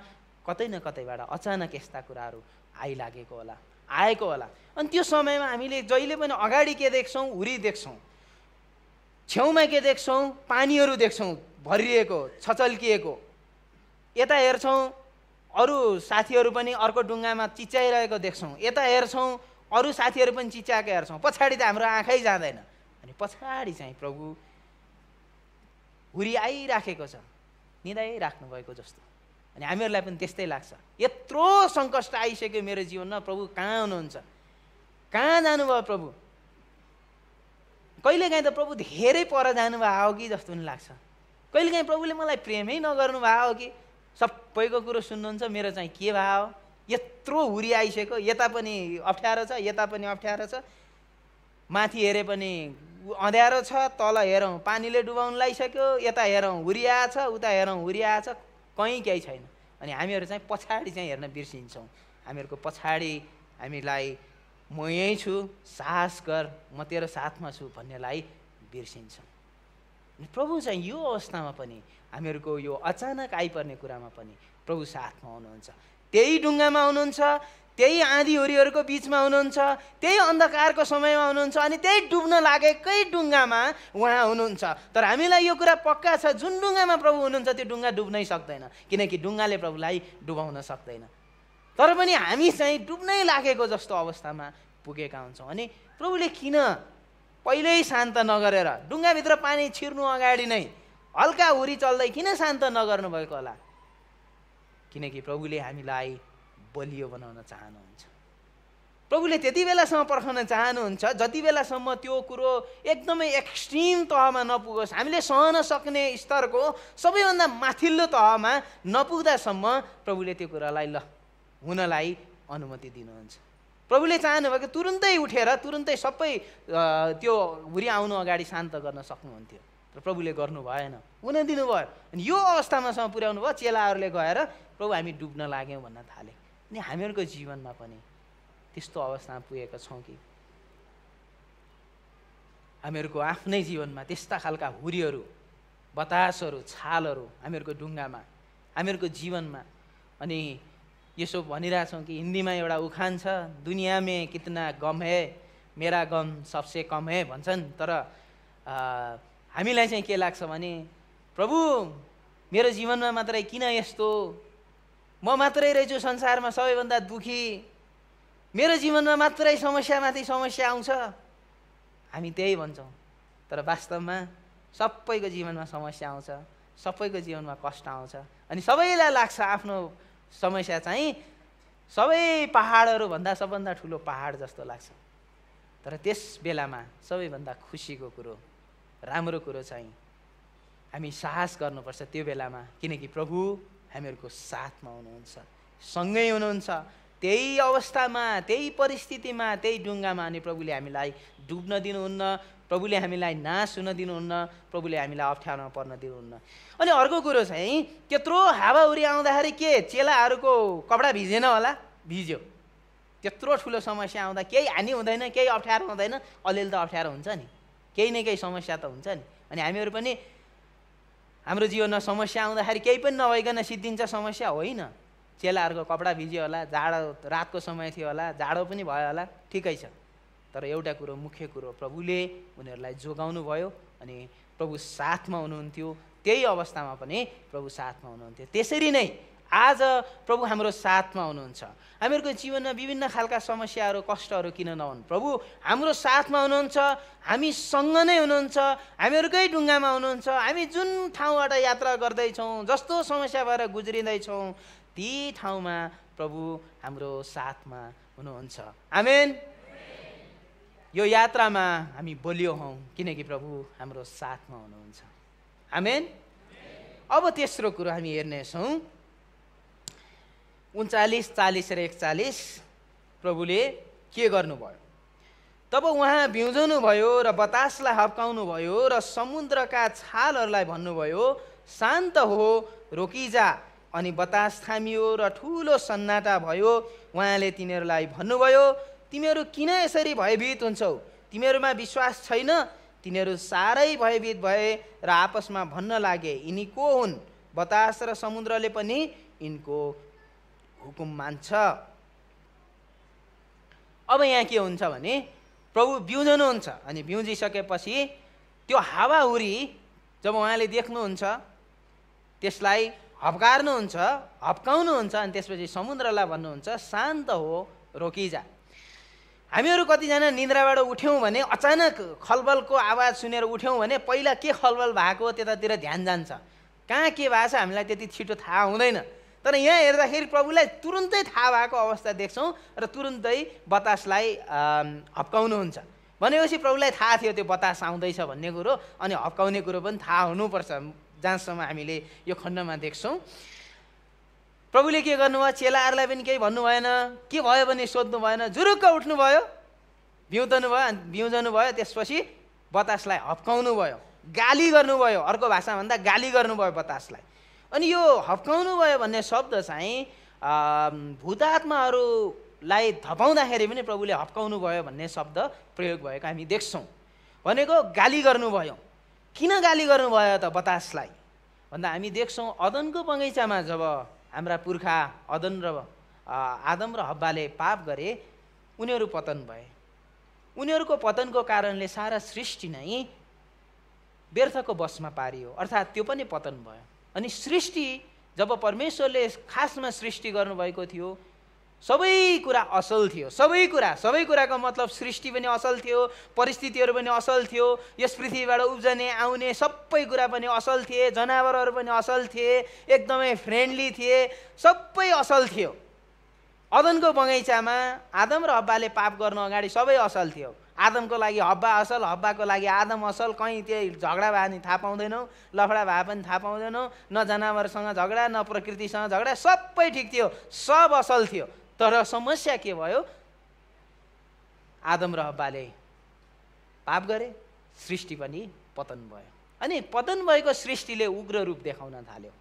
कतै न कतैबाट अचानक यस्ता कुराहरू आइलागेको होला आएको होला अनि त्यो समयमा हामीले जहिले पनि अगाडि के देख्छौँ हुरी देख्छौँ छेउमा के देख्छौँ पानीहरू देख्छौँ भरिएको छचल्किएको यता हेर्छौँ अरू साथीहरू पनि अर्को डुङ्गामा चिच्याइरहेको देख्छौँ यता हेर्छौँ अरू साथीहरू पनि चिच्याएको हेर्छौँ पछाडि त हाम्रो आँखै जाँदैन अनि पछाडि चाहिँ प्रभु हुरी आइराखेको छ निदाइराख्नुभएको जस्तो अनि हामीहरूलाई पनि त्यस्तै लाग्छ यत्रो सङ्कष्ट आइसक्यो मेरो जीवनमा प्रभु कहाँ हुनुहुन्छ कहाँ जानुभयो प्रभु कहिलेकाहीँ त प्रभु धेरै पर जानुभयो हो कि जस्तो पनि लाग्छ कहिलेकाहीँ प्रभुले मलाई प्रेमै नगर्नु भयो हो कि तपाईँको कुरो सुन्नुहुन्छ मेरो चाहिँ के भयो यत्रो हुरी आइसक्यो यता पनि अप्ठ्यारो छ यता पनि अप्ठ्यारो छ माथि हेरे पनि अँध्यारो छ तल हेरौँ पानीले डुबाउनु लगाइसक्यो यता हेरौँ हुरी आएछ उता हेरौँ हुरी आएछ कहीँ केही छैन अनि हामीहरू चाहिँ पछाडि चाहिँ हेर्न बिर्सिन्छौँ हामीहरूको पछाडि हामीलाई म यहीँ छु साहस गर म तेरो साथमा छु भन्नेलाई बिर्सिन्छौँ प्रभु चाहिँ यो अवस्थामा पनि हामीहरूको यो अचानक आइपर्ने कुरामा पनि प्रभु साथमा हुनुहुन्छ त्यही ढुङ्गामा हुनुहुन्छ त्यही आँधीहुरीहरूको बिचमा हुनुहुन्छ त्यही अन्धकारको समयमा हुनुहुन्छ अनि त्यही डुब्न लागेकै डुङ्गामा उहाँ हुनुहुन्छ तर हामीलाई यो कुरा पक्का छ जुन डुङ्गामा प्रभु हुनुहुन्छ त्यो डुङ्गा डुब्नै सक्दैन किनकि डुङ्गाले प्रभुलाई डुबाउन सक्दैन तर पनि हामी चाहिँ डुब्नै लागेको जस्तो अवस्थामा पुगेका हुन्छौँ अनि प्रभुले किन पहिल्यै शान्त नगरेर डुङ्गाभित्र पानी छिर्नु अगाडि नै हल्का हुरी चल्दै किन शान्त नगर्नुभएको होला किनकि प्रभुले हामीलाई बलियो बनाउन चाहनुहुन्छ प्रभुले त्यति बेलासम्म पर्खाउन चाहनुहुन्छ जति बेलासम्म त्यो कुरो एकदमै एक्सट्रिम तहमा नपुगोस् हामीले सहन सक्ने स्तरको सबैभन्दा माथिल्लो तहमा नपुग्दासम्म प्रभुले त्यो कुरालाई ल हुनलाई अनुमति दिनुहुन्छ प्रभुले कि तुरुन्तै उठेर तुरुन्तै सबै त्यो हुरी आउनु अगाडि शान्त गर्न सक्नुहुन्थ्यो र प्रभुले गर्नु भएन हुन दिनुभयो अनि यो अवस्थामासम्म पुर्याउनु भयो चेलाहरूले गएर प्रभु हामी डुब्न लाग्यौँ भन्न थाले अनि हामीहरूको जीवनमा पनि त्यस्तो अवस्थामा पुगेका छौँ कि हामीहरूको आफ्नै जीवनमा त्यस्ता खालका हुरीहरू बतासहरू छालहरू हामीहरूको ढुङ्गामा हामीहरूको जीवनमा अनि यसो भनिरहेछौँ कि हिन्दीमा एउटा उखान छ दुनियाँमे कितना गम है मेरा गम सबसे कम है भन्छन् तर हामीलाई चाहिँ के लाग्छ भने प्रभु मेरो जीवनमा मात्रै किन यस्तो म मात्रै रहेछु संसारमा सबैभन्दा दुखी मेरो जीवनमा मात्रै समस्यामाथि समस्या आउँछ हामी त्यही भन्छौँ तर वास्तवमा सबैको जीवनमा समस्या आउँछ सबैको जीवनमा कष्ट आउँछ अनि सबैलाई लाग्छ आफ्नो समस्या चाहिँ सबै पाहाडहरूभन्दा सबभन्दा ठुलो पाहाड जस्तो लाग्छ तर त्यस बेलामा सबैभन्दा खुसीको कुरो राम्रो कुरो चाहिँ हामी साहस गर्नुपर्छ त्यो बेलामा किनकि प्रभु हामीहरूको साथमा हुनुहुन्छ सँगै हुनुहुन्छ त्यही अवस्थामा त्यही परिस्थितिमा त्यही डुङ्गामा अनि प्रभुले हामीलाई डुब्न दिनुहुन्न प्रभुले हामीलाई नाश हुन दिनुहुन्न प्रभुले हामीलाई अप्ठ्यारोमा पर्न दिनुहुन्न अनि अर्को कुरो चाहिँ त्यत्रो हावाहुरी आउँदाखेरि के चेलाहरूको कपडा भिजेन होला भिज्यो त्यत्रो ठुलो समस्या आउँदा केही हानि हुँदैन केही अप्ठ्यारो हुँदैन अलिअलि त अप्ठ्यारो हुन्छ नि केही न केही समस्या त हुन्छ नि अनि हामीहरू पनि हाम्रो जीवनमा समस्या आउँदाखेरि केही पनि नभइकन सिद्धिन्छ समस्या होइन चेलाहरूको कपडा भिज्यो होला जाडो रातको समय थियो होला जाडो पनि भयो होला ठिकै छ तर एउटा कुरो मुख्य कुरो प्रभुले उनीहरूलाई जोगाउनु भयो अनि प्रभु साथमा हुनुहुन्थ्यो त्यही अवस्थामा पनि प्रभु साथमा हुनुहुन्थ्यो त्यसरी नै आज प्रभु हाम्रो साथमा हुनुहुन्छ हामीहरूको जीवनमा विभिन्न खालका समस्याहरू कष्टहरू किन नहुन् प्रभु हाम्रो साथमा हुनुहुन्छ हामीसँग नै हुनुहुन्छ हामीहरूकै ढुङ्गामा हुनुहुन्छ हामी जुन ठाउँबाट यात्रा गर्दैछौँ जस्तो समस्या भएर गुज्रिँदैछौँ ती ठाउँमा प्रभु हाम्रो साथमा हुनुहुन्छ आमेन यो यात्रामा हामी बोलियो हौँ किनकि प्रभु हाम्रो साथमा हुनुहुन्छ आमेन अब तेस्रो कुरो हामी हेर्नेछौँ उन्चालिस चालिस र एकचालिस प्रभुले के गर्नुभयो तब उहाँ भिउजाउनु भयो र बतासलाई हप्काउनु भयो र समुद्रका छालहरूलाई भन्नुभयो शान्त हो रोकिजा अनि बतास थामियो र ठुलो सन्नाटा भयो उहाँले तिनीहरूलाई भन्नुभयो तिमीहरू किन यसरी भयभीत हुन्छौ तिमीहरूमा विश्वास छैन तिनीहरू साह्रै भयभीत भए र आपसमा भन्न लागे यिनी को हुन् बतास र समुद्रले पनि यिनको हुकुम मान्छ अब यहाँ के हुन्छ भने प्रभु बिउजनुहुन्छ अनि बिउजिसकेपछि त्यो हावाहुरी जब उहाँले देख्नुहुन्छ त्यसलाई हप्कार्नुहुन्छ हप्काउनुहुन्छ अनि त्यसपछि समुद्रलाई भन्नुहुन्छ शान्त हो रोकिजा हामीहरू कतिजना निन्द्राबाट उठ्यौँ भने अचानक खलबलको आवाज सुनेर उठ्यौँ भने पहिला के खलबल भएको त्यतातिर ध्यान जान्छ कहाँ के भएको छ हामीलाई त्यति छिटो थाहा हुँदैन तर यहाँ हेर्दाखेरि प्रभुलाई तुरुन्तै थाहा भएको अवस्था देख्छौँ र तुरुन्तै बतासलाई हप्काउनुहुन्छ भनेपछि प्रभुलाई थाहा थियो त्यो बतास आउँदैछ भन्ने कुरो अनि हप्काउने कुरो पनि थाहा हुनुपर्छ जहाँसम्म हामीले यो खण्डमा देख्छौँ प्रभुले के गर्नुभयो चेलाहरूलाई पनि केही भन्नु भएन के भयो भने सोध्नु भएन जुरुक्क उठ्नुभयो भिउँदनु भयो भिउँजनु भयो त्यसपछि बतासलाई हप्काउनु भयो गाली गर्नुभयो अर्को भाषाभन्दा गाली गर्नुभयो बतासलाई अनि यो हप्काउनु भयो भन्ने शब्द चाहिँ भूतात्माहरूलाई धपाउँदाखेरि पनि प्रभुले हप्काउनु भयो भन्ने शब्द प्रयोग भएको हामी देख्छौँ भनेको गाली गर्नुभयो किन गाली गर्नुभयो त बतासलाई भन्दा हामी देख्छौँ अदनको बगैँचामा जब हाम्रा पुर्खा अदन र आदम र हब्बाले पाप गरे उनीहरू पतन भए उनीहरूको पतनको कारणले सारा सृष्टि नै व्यर्थको बसमा पारियो अर्थात् त्यो पनि पतन भयो अनि सृष्टि जब परमेश्वरले खासमा सृष्टि गर्नुभएको थियो सबै कुरा असल थियो सबै कुरा सबै कुराको मतलब सृष्टि पनि असल थियो परिस्थितिहरू पनि असल थियो यस पृथ्वीबाट उब्जने आउने सबै कुरा पनि असल थिए जनावरहरू पनि असल थिए एकदमै फ्रेन्डली थिए सबै असल थियो अदनको बगैँचामा आदम र हब्बाले पाप गर्नु अगाडि सबै असल थियो आदमको लागि हब्बा असल हब्बाको लागि आदम असल कहीँ त्यही झगडा भए पनि थाहा पाउँदैनौँ लफडा भए पनि थाहा पाउँदैनौँ न जनावरसँग झगडा न प्रकृतिसँग झगडा सबै ठिक थियो सब असल थियो तर समस्या के भयो आदम र हब्बाले पाप गरे सृष्टि पनि पतन भयो अनि पतन भएको सृष्टिले उग्र रूप देखाउन थाल्यो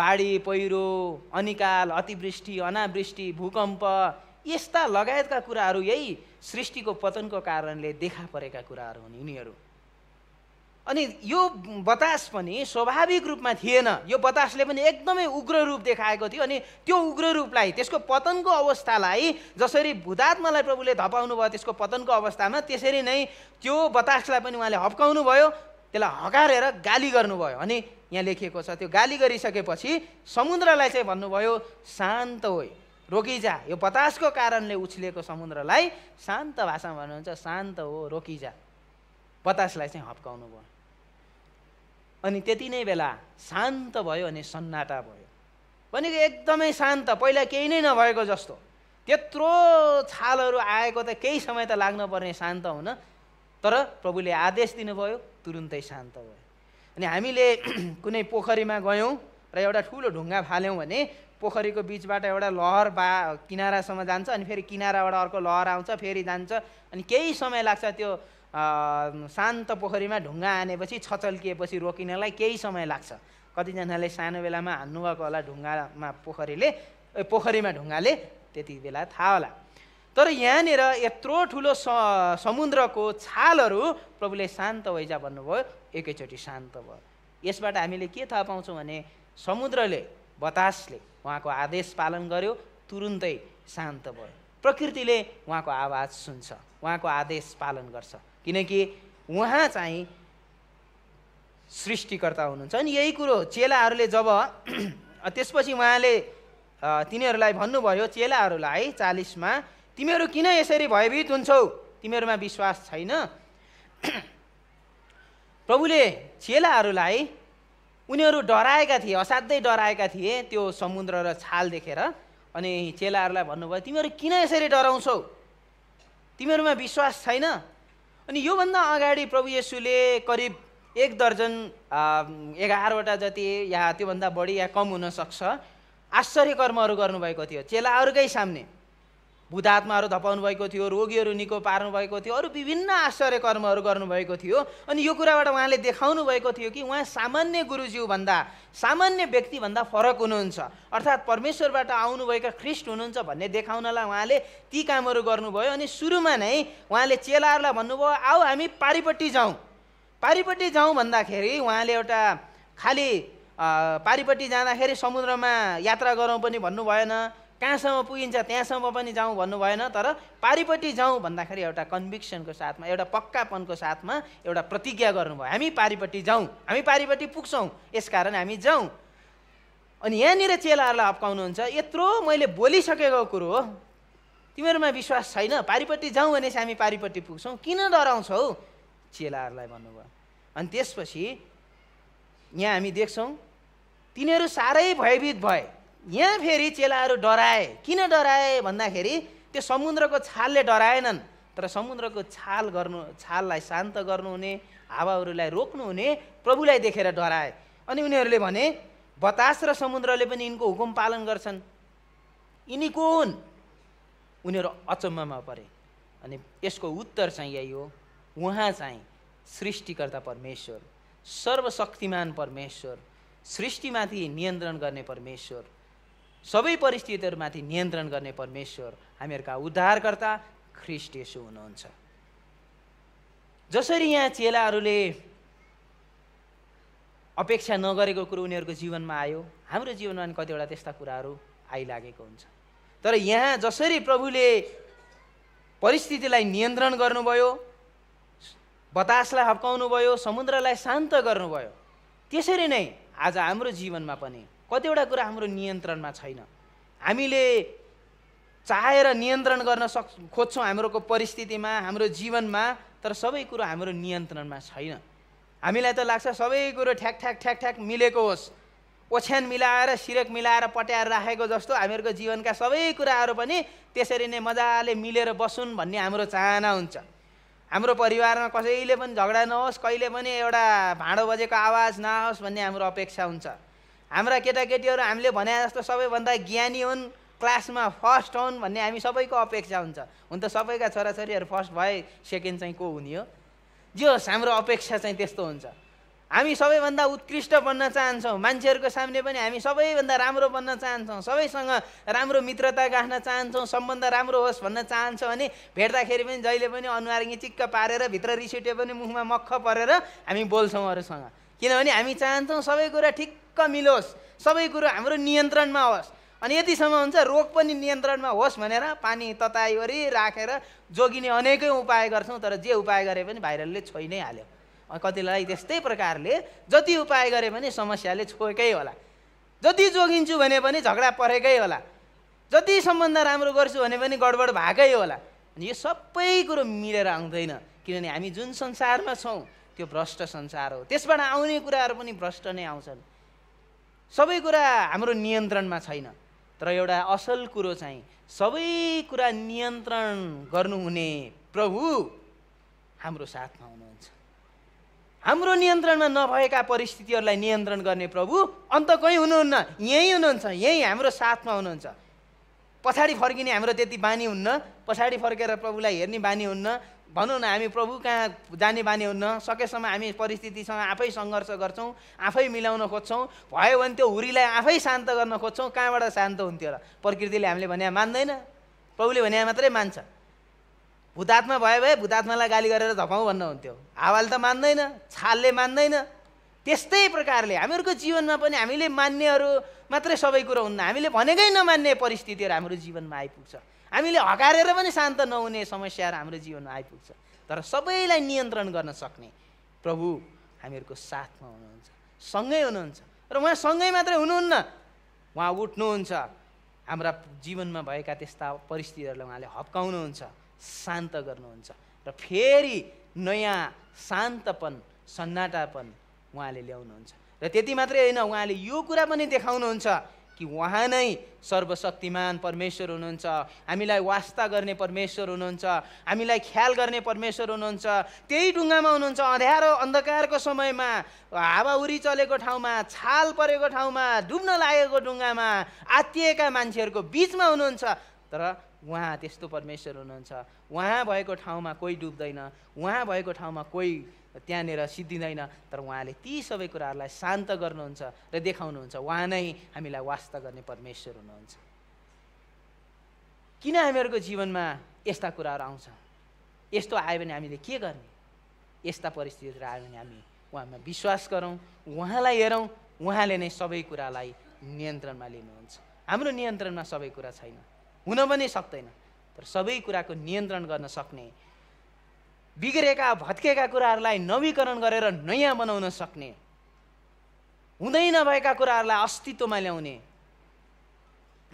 बाढी पहिरो अनिकाल अतिवृष्टि अनावृष्टि भूकम्प यस्ता लगायतका कुराहरू यही सृष्टिको पतनको कारणले देखा परेका कुराहरू हुन् यिनीहरू अनि यो बतास पनि स्वाभाविक रूपमा थिएन यो बतासले पनि एकदमै उग्र रूप देखाएको थियो अनि त्यो उग्र रूपलाई त्यसको पतनको अवस्थालाई जसरी भूतात्मालाई प्रभुले धपाउनु भयो त्यसको पतनको अवस्थामा त्यसरी नै त्यो बतासलाई पनि उहाँले हप्काउनु भयो त्यसलाई हकारेर गाली गर्नुभयो अनि यहाँ लेखिएको छ त्यो गाली गरिसकेपछि समुद्रलाई चाहिँ भन्नुभयो शान्त हो रोकिजा यो बतासको कारणले उछिलेको समुद्रलाई शान्त भाषामा भन्नुहुन्छ शान्त हो रोकिजा बतासलाई चाहिँ हप्काउनु भयो अनि त्यति नै बेला शान्त भयो अनि सन्नाटा भयो भनेको एकदमै शान्त पहिला केही नै नभएको जस्तो त्यत्रो छालहरू आएको त केही समय त लाग्न पर्ने शान्त हुन तर प्रभुले आदेश दिनुभयो तुरुन्तै शान्त भयो अनि हामीले कुनै पोखरीमा गयौँ र एउटा ठुलो ढुङ्गा फाल्यौँ भने पोखरीको बिचबाट एउटा लहर बा किनारासम्म जान्छ अनि फेरि किनाराबाट अर्को लहर आउँछ फेरि जान्छ अनि केही समय लाग्छ त्यो शान्त पोखरीमा ढुङ्गा आनेपछि छचल्किएपछि रोकिनलाई केही समय लाग्छ कतिजनाले सानो बेलामा हान्नुभएको होला ढुङ्गामा पोखरीले ए पोखरीमा ढुङ्गाले त्यति बेला थाहा होला तर यहाँनिर यत्रो ठुलो स समुद्रको छालहरू प्रभुले शान्त वैजा भन्नुभयो एकैचोटि शान्त भयो यसबाट हामीले के थाहा पाउँछौँ भने समुद्रले बतासले उहाँको आदेश पालन गर्यो तुरुन्तै शान्त भयो प्रकृतिले उहाँको आवाज सुन्छ उहाँको आदेश पालन गर्छ किनकि उहाँ चाहिँ सृष्टिकर्ता हुनुहुन्छ अनि यही कुरो चेलाहरूले जब त्यसपछि उहाँले तिनीहरूलाई भन्नुभयो चेलाहरूलाई चालिसमा तिमीहरू किन यसरी भयभीत हुन्छौ तिमीहरूमा विश्वास छैन प्रभुले चेलाहरूलाई उनीहरू डराएका थिए असाध्यै डराएका थिए त्यो समुद्र र छाल देखेर अनि चेलाहरूलाई भन्नुभयो तिमीहरू किन यसरी डराउँछौ तिमीहरूमा विश्वास छैन अनि योभन्दा अगाडि प्रभु येसुले करिब एक दर्जन एघारवटा जति या त्योभन्दा बढी या कम हुनसक्छ कर्महरू गर्नुभएको थियो चेलाहरूकै सामने भूतात्माहरू धपाउनु भएको थियो रोगीहरू निको पार्नु भएको थियो अरू विभिन्न आश्चर्य कर्महरू गर्नुभएको थियो अनि यो कुराबाट उहाँले देखाउनु भएको थियो कि उहाँ सामान्य गुरुज्यूभन्दा सामान्य व्यक्तिभन्दा फरक हुनुहुन्छ अर्थात् परमेश्वरबाट आउनुभएका ख्रिस्ट हुनुहुन्छ भन्ने देखाउनलाई उहाँले ती कामहरू गर्नुभयो अनि सुरुमा नै उहाँले चेलाहरूलाई भन्नुभयो आऊ हामी पारिपट्टि जाउँ पारिपट्टि जाउँ भन्दाखेरि उहाँले एउटा खालि पारिपट्टि जाँदाखेरि समुद्रमा यात्रा गरौँ पनि भन्नु भएन कहाँसम्म पुगिन्छ त्यहाँसम्म पनि जाउँ भन्नु भएन तर पारिपट्टि जाउँ भन्दाखेरि एउटा कन्भिक्सनको साथमा एउटा पक्कापनको साथमा एउटा प्रतिज्ञा गर्नुभयो हामी पारिपट्टि जाउँ हामी पारिपट्टि पुग्छौँ यसकारण हामी जाउँ अनि यहाँनिर चेलाहरूलाई अप्काउनुहुन्छ यत्रो मैले बोलिसकेको कुरो हो तिमीहरूमा विश्वास छैन पारिपट्टि जाउँ भने हामी पारिपट्टि पुग्छौँ किन डराउँछौ चेलाहरूलाई भन्नुभयो अनि त्यसपछि यहाँ हामी देख्छौँ तिनीहरू साह्रै भयभीत भए यहाँ फेरि चेलाहरू डराए किन डराए भन्दाखेरि त्यो समुद्रको छालले डराएनन् तर समुद्रको छाल गर्नु छाललाई शान्त गर्नुहुने हावाहरूलाई रोक्नुहुने प्रभुलाई देखेर डराए अनि उनीहरूले भने बतास र समुद्रले पनि यिनको हुकुम पालन गर्छन् यिनी को हुन् उनीहरू अचम्ममा परे अनि यसको उत्तर चाहिँ यही हो उहाँ चाहिँ सृष्टिकर्ता परमेश्वर सर्वशक्तिमान परमेश्वर सृष्टिमाथि नियन्त्रण गर्ने परमेश्वर सबै परिस्थितिहरूमाथि नियन्त्रण गर्ने परमेश्वर हामीहरूका उद्धारकर्ता ख्रिस्ट यसो हुनुहुन्छ जसरी यहाँ चेलाहरूले अपेक्षा नगरेको कुरो उनीहरूको जीवनमा आयो हाम्रो जीवनमा पनि कतिवटा त्यस्ता कुराहरू आइलागेको हुन्छ तर यहाँ जसरी प्रभुले परिस्थितिलाई नियन्त्रण गर्नुभयो बतासलाई हप्काउनु भयो समुद्रलाई शान्त गर्नुभयो त्यसरी नै आज हाम्रो जीवनमा पनि कतिवटा कुरा हाम्रो नियन्त्रणमा छैन हामीले चाहेर नियन्त्रण गर्न सक् खोज्छौँ हाम्रोको परिस्थितिमा हाम्रो जीवनमा तर सबै कुरो हाम्रो नियन्त्रणमा छैन हामीलाई त लाग्छ सबै कुरो ठ्याक ठ्याक ठ्याक ठ्याक मिलेको होस् ओछ्यान मिलाएर सिरक मिलाएर पट्याएर राखेको जस्तो हामीहरूको जीवनका सबै कुराहरू पनि त्यसरी नै मजाले मिलेर बसुन् भन्ने हाम्रो चाहना हुन्छ हाम्रो परिवारमा कसैले पनि झगडा नहोस् कहिले पनि एउटा भाँडो बजेको आवाज नआओस् भन्ने हाम्रो अपेक्षा हुन्छ हाम्रा केटाकेटीहरू हामीले भने जस्तो सबैभन्दा ज्ञानी हुन् क्लासमा फर्स्ट हुन् भन्ने हामी सबैको अपेक्षा हुन्छ हुन त सबैका छोराछोरीहरू फर्स्ट भए सेकेन्ड चाहिँ को हुने हो जे होस् हाम्रो अपेक्षा चाहिँ त्यस्तो हुन्छ हामी सबैभन्दा उत्कृष्ट बन्न चाहन्छौँ मान्छेहरूको सामने पनि हामी सबैभन्दा राम्रो बन्न चाहन्छौँ सबैसँग राम्रो मित्रता गाँच्न चाहन्छौँ सम्बन्ध राम्रो होस् भन्न चाहन्छौँ भने भेट्दाखेरि पनि जहिले पनि अनुहार चिक्क पारेर भित्र रिस पनि पनि मुखमा मख परेर हामी बोल्छौँ अरूसँग किनभने हामी चाहन्छौँ सबै कुरा ठिक ठिक्क मिलोस् सबै कुरो हाम्रो नियन्त्रणमा होस् अनि यतिसम्म हुन्छ रोग पनि नियन्त्रणमा होस् भनेर पानी तताइवरि राखेर जोगिने अनेकै उपाय गर्छौँ तर जे उपाय गरे पनि भाइरलले छोइ नै हाल्यो कतिलाई त्यस्तै प्रकारले जति उपाय गरे पनि समस्याले छोएकै होला जति जोगिन्छु भने पनि झगडा परेकै होला जति सम्बन्ध राम्रो गर्छु भने पनि गडबड भएकै होला अनि यो सबै कुरो मिलेर आउँदैन किनभने हामी जुन संसारमा छौँ त्यो भ्रष्ट संसार हो त्यसबाट आउने कुराहरू पनि भ्रष्ट नै आउँछन् सबै कुरा हाम्रो नियन्त्रणमा छैन तर एउटा असल कुरो चाहिँ सबै कुरा नियन्त्रण गर्नुहुने प्रभु हाम्रो साथमा हुनुहुन्छ हाम्रो नियन्त्रणमा नभएका परिस्थितिहरूलाई नियन्त्रण गर्ने प्रभु अन्त कहीँ हुनुहुन्न यहीँ हुनुहुन्छ यहीँ हाम्रो साथमा हुनुहुन्छ पछाडि फर्किने हाम्रो त्यति बानी हुन्न पछाडि फर्केर प्रभुलाई हेर्ने बानी हुन्न भनौँ न हामी प्रभु कहाँ जाने बानी हुन्न सकेसम्म हामी परिस्थितिसँग आफै सङ्घर्ष गर्छौँ आफै मिलाउन खोज्छौँ भयो भने त्यो हुरीलाई आफै शान्त गर्न खोज्छौँ कहाँबाट शान्त हुन्थ्यो होला प्रकृतिले हामीले भने मान्दैन प्रभुले भने मात्रै मान्छ भूतात्मा भयो भए भूतात्मालाई गाली गरेर धपाउँ हुन्थ्यो हावाले त मान्दैन छालले मान्दैन त्यस्तै प्रकारले हामीहरूको जीवनमा पनि हामीले मान्नेहरू मात्रै सबै कुरो हुन्न हामीले भनेकै नमान्ने परिस्थितिहरू हाम्रो जीवनमा आइपुग्छ हामीले हकारेर पनि शान्त नहुने समस्याहरू हाम्रो जीवनमा आइपुग्छ तर सबैलाई नियन्त्रण गर्न सक्ने प्रभु हामीहरूको साथमा हुनुहुन्छ सँगै हुनुहुन्छ र उहाँ सँगै मात्रै हुनुहुन्न उहाँ उठ्नुहुन्छ हाम्रा जीवनमा भएका त्यस्ता परिस्थितिहरूलाई उहाँले हप्काउनुहुन्छ शान्त गर्नुहुन्छ र फेरि नयाँ शान्तपन सन्नाटापन उहाँले ल्याउनुहुन्छ र त्यति मात्रै होइन उहाँले यो कुरा पनि देखाउनुहुन्छ कि उहाँ नै सर्वशक्तिमान परमेश्वर हुनुहुन्छ हामीलाई वास्ता गर्ने परमेश्वर हुनुहुन्छ हामीलाई ख्याल गर्ने परमेश्वर हुनुहुन्छ त्यही ढुङ्गामा हुनुहुन्छ अँध्यारो अन्धकारको समयमा हावाहुरी चलेको ठाउँमा छाल परेको ठाउँमा डुब्न लागेको ढुङ्गामा आत्तिएका मान्छेहरूको बिचमा हुनुहुन्छ तर उहाँ त्यस्तो परमेश्वर हुनुहुन्छ उहाँ भएको ठाउँमा कोही डुब्दैन उहाँ भएको ठाउँमा कोही त्यहाँनिर सिद्धिँदैन तर उहाँले ती सबै कुराहरूलाई शान्त गर्नुहुन्छ र देखाउनुहुन्छ उहाँ नै हामीलाई वास्ता गर्ने परमेश्वर हुनुहुन्छ किन हामीहरूको जीवनमा यस्ता कुराहरू आउँछ यस्तो आयो भने हामीले के गर्ने यस्ता परिस्थितिहरू आयो भने हामी उहाँमा विश्वास गरौँ उहाँलाई हेरौँ उहाँले नै सबै कुरालाई नियन्त्रणमा लिनुहुन्छ हाम्रो नियन्त्रणमा सबै कुरा छैन हुन पनि सक्दैन तर सबै कुराको नियन्त्रण गर्न सक्ने बिग्रेका भत्केका कुराहरूलाई नवीकरण गरेर नयाँ बनाउन सक्ने हुँदै नभएका कुराहरूलाई अस्तित्वमा ल्याउने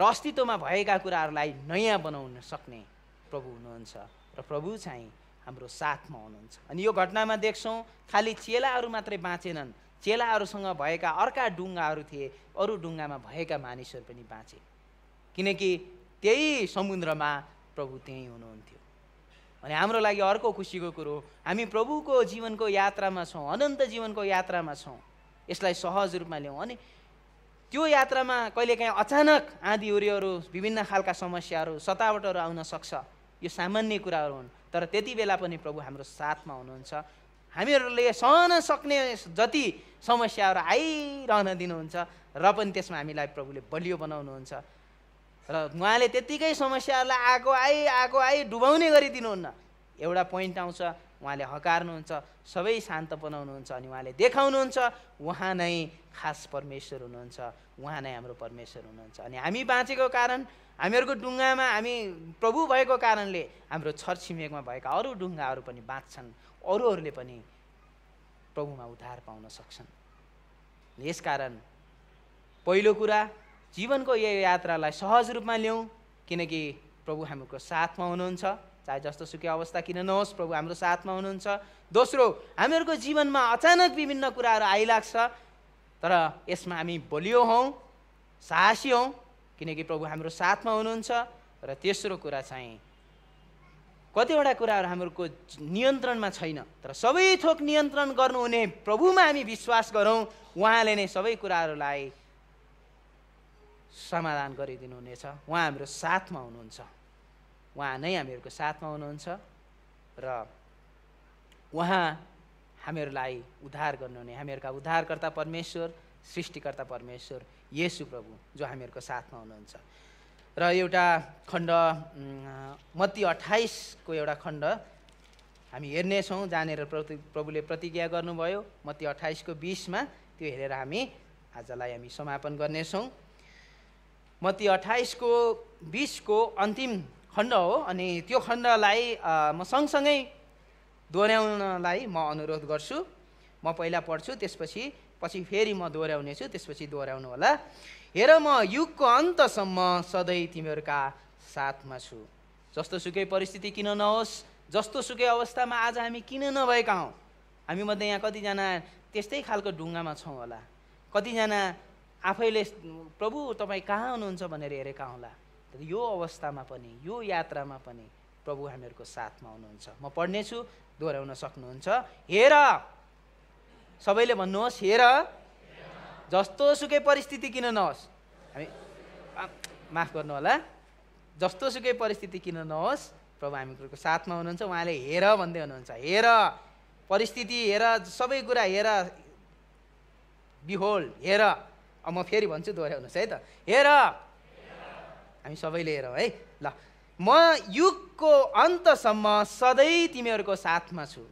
र अस्तित्वमा भएका कुराहरूलाई नयाँ बनाउन सक्ने प्रभु हुनुहुन्छ र प्रभु चाहिँ हाम्रो साथमा हुनुहुन्छ अनि यो घटनामा देख्छौँ खालि चेलाहरू मात्रै बाँचेनन् चेलाहरूसँग भएका अर्का डुङ्गाहरू थिए अरू डुङ्गामा भएका मानिसहरू पनि बाँचे किनकि त्यही समुद्रमा प्रभु त्यहीँ हुनुहुन्थ्यो अनि हाम्रो लागि अर्को खुसीको कुरो हामी प्रभुको जीवनको यात्रामा छौँ अनन्त जीवनको यात्रामा छौँ यसलाई सहज रूपमा ल्याउँ अनि त्यो यात्रामा कहिलेकाहीँ अचानक आँधी आँधीउरीहरू विभिन्न खालका समस्याहरू सतावटहरू आउन सक्छ यो सामान्य कुराहरू हुन् तर त्यति बेला पनि प्रभु हाम्रो साथमा हुनुहुन्छ हामीहरूले सहन सक्ने जति समस्याहरू आइरहन दिनुहुन्छ र पनि त्यसमा हामीलाई प्रभुले बलियो बनाउनुहुन्छ र उहाँले त्यत्तिकै समस्याहरूलाई आएको आई आएको आई डुबाउने गरिदिनुहुन्न एउटा पोइन्ट आउँछ उहाँले हकार्नुहुन्छ सबै शान्त बनाउनुहुन्छ अनि उहाँले देखाउनुहुन्छ उहाँ नै खास परमेश्वर हुनुहुन्छ उहाँ नै हाम्रो परमेश्वर हुनुहुन्छ अनि हामी बाँचेको कारण हामीहरूको डुङ्गामा हामी प्रभु भएको कारणले हाम्रो छरछिमेकमा भएका अरू ढुङ्गाहरू पनि बाँच्छन् अरूहरूले पनि प्रभुमा उद्धार पाउन सक्छन् यसकारण पहिलो कुरा जीवनको यो यात्रालाई सहज रूपमा ल्याउँ किनकि प्रभु हाम्रो साथमा हुनुहुन्छ चाहे जस्तो सुकै अवस्था किन नहोस् प्रभु हाम्रो साथमा हुनुहुन्छ दोस्रो हामीहरूको जीवनमा अचानक विभिन्न कुराहरू आइलाग्छ तर यसमा हामी बलियो हौँ साहसी हौँ किनकि प्रभु हाम्रो साथमा हुनुहुन्छ र तेस्रो कुरा चाहिँ कतिवटा कुराहरू हाम्रो नियन्त्रणमा छैन तर सबै थोक नियन्त्रण गर्नुहुने प्रभुमा हामी विश्वास गरौँ उहाँले नै सबै कुराहरूलाई समाधान गरिदिनु हुनेछ उहाँ हाम्रो साथमा हुनुहुन्छ उहाँ नै हामीहरूको साथमा हुनुहुन्छ र उहाँ हामीहरूलाई उद्धार गर्नुहुने हामीहरूका उद्धारकर्ता परमेश्वर सृष्टिकर्ता परमेश्वर येसु प्रभु जो हामीहरूको साथमा हुनुहुन्छ र एउटा खण्ड मती अठाइसको एउटा खण्ड हामी हेर्नेछौँ जानेर प्रति प्रभुले प्रतिज्ञा गर्नुभयो मती अठाइसको बिसमा त्यो हेरेर हामी आजलाई हामी समापन गर्नेछौँ मती अठाइसको बिसको अन्तिम खण्ड हो अनि त्यो खण्डलाई म सँगसँगै दोहोऱ्याउनलाई म अनुरोध गर्छु म पहिला पढ्छु त्यसपछि पछि फेरि म दोहोऱ्याउनेछु त्यसपछि दोहोऱ्याउनु होला हेर म युगको अन्तसम्म सधैँ तिमीहरूका साथमा छु जस्तो सुकै परिस्थिति किन नहोस् जस्तो सुकै अवस्थामा आज हामी किन नभएका हौँ हामीमध्ये यहाँ कतिजना त्यस्तै खालको ढुङ्गामा छौँ होला कतिजना आफैले प्रभु तपाईँ कहाँ हुनुहुन्छ भनेर हेरेका होला तर यो अवस्थामा पनि यो यात्रामा पनि प्रभु हामीहरूको साथमा हुनुहुन्छ म पढ्नेछु दोहोऱ्याउन सक्नुहुन्छ हेर सबैले भन्नुहोस् हेर जस्तो सुकै परिस्थिति किन नहोस् हामी माफ गर्नु होला जस्तो सुकै परिस्थिति किन नहोस् प्रभु हामीहरूको साथमा हुनुहुन्छ उहाँले हेर भन्दै हुनुहुन्छ हेर परिस्थिति हेर सबै कुरा हेर बिहोल्ड हेर अब म फेरि भन्छु दोहोऱ्याउनुहोस् है त हेर हामी सबैले हेरौँ है ल म युगको अन्तसम्म सधैँ तिमीहरूको साथमा छु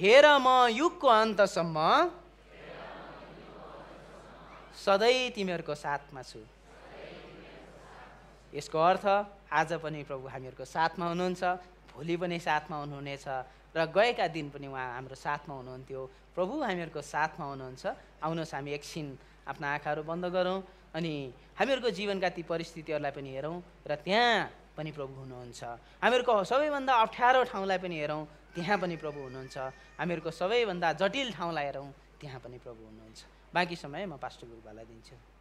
हेर म युगको अन्तसम्म सधैँ तिमीहरूको साथमा छु यसको अर्थ आज पनि प्रभु हामीहरूको साथमा हुनुहुन्छ भोलि पनि साथमा हुनुहुनेछ र गएका दिन पनि उहाँ हाम्रो साथमा हुनुहुन्थ्यो प्रभु हामीहरूको साथमा हुनुहुन्छ आउनुहोस् हामी एकछिन आफ्ना आँखाहरू बन्द गरौँ अनि हामीहरूको जीवनका ती परिस्थितिहरूलाई पनि हेरौँ र त्यहाँ पनि प्रभु हुनुहुन्छ हामीहरूको सबैभन्दा अप्ठ्यारो ठाउँलाई पनि हेरौँ त्यहाँ पनि प्रभु हुनुहुन्छ हामीहरूको सबैभन्दा जटिल ठाउँलाई हेरौँ त्यहाँ पनि प्रभु हुनुहुन्छ बाँकी समय म पास्टर गुरुबालाई दिन्छु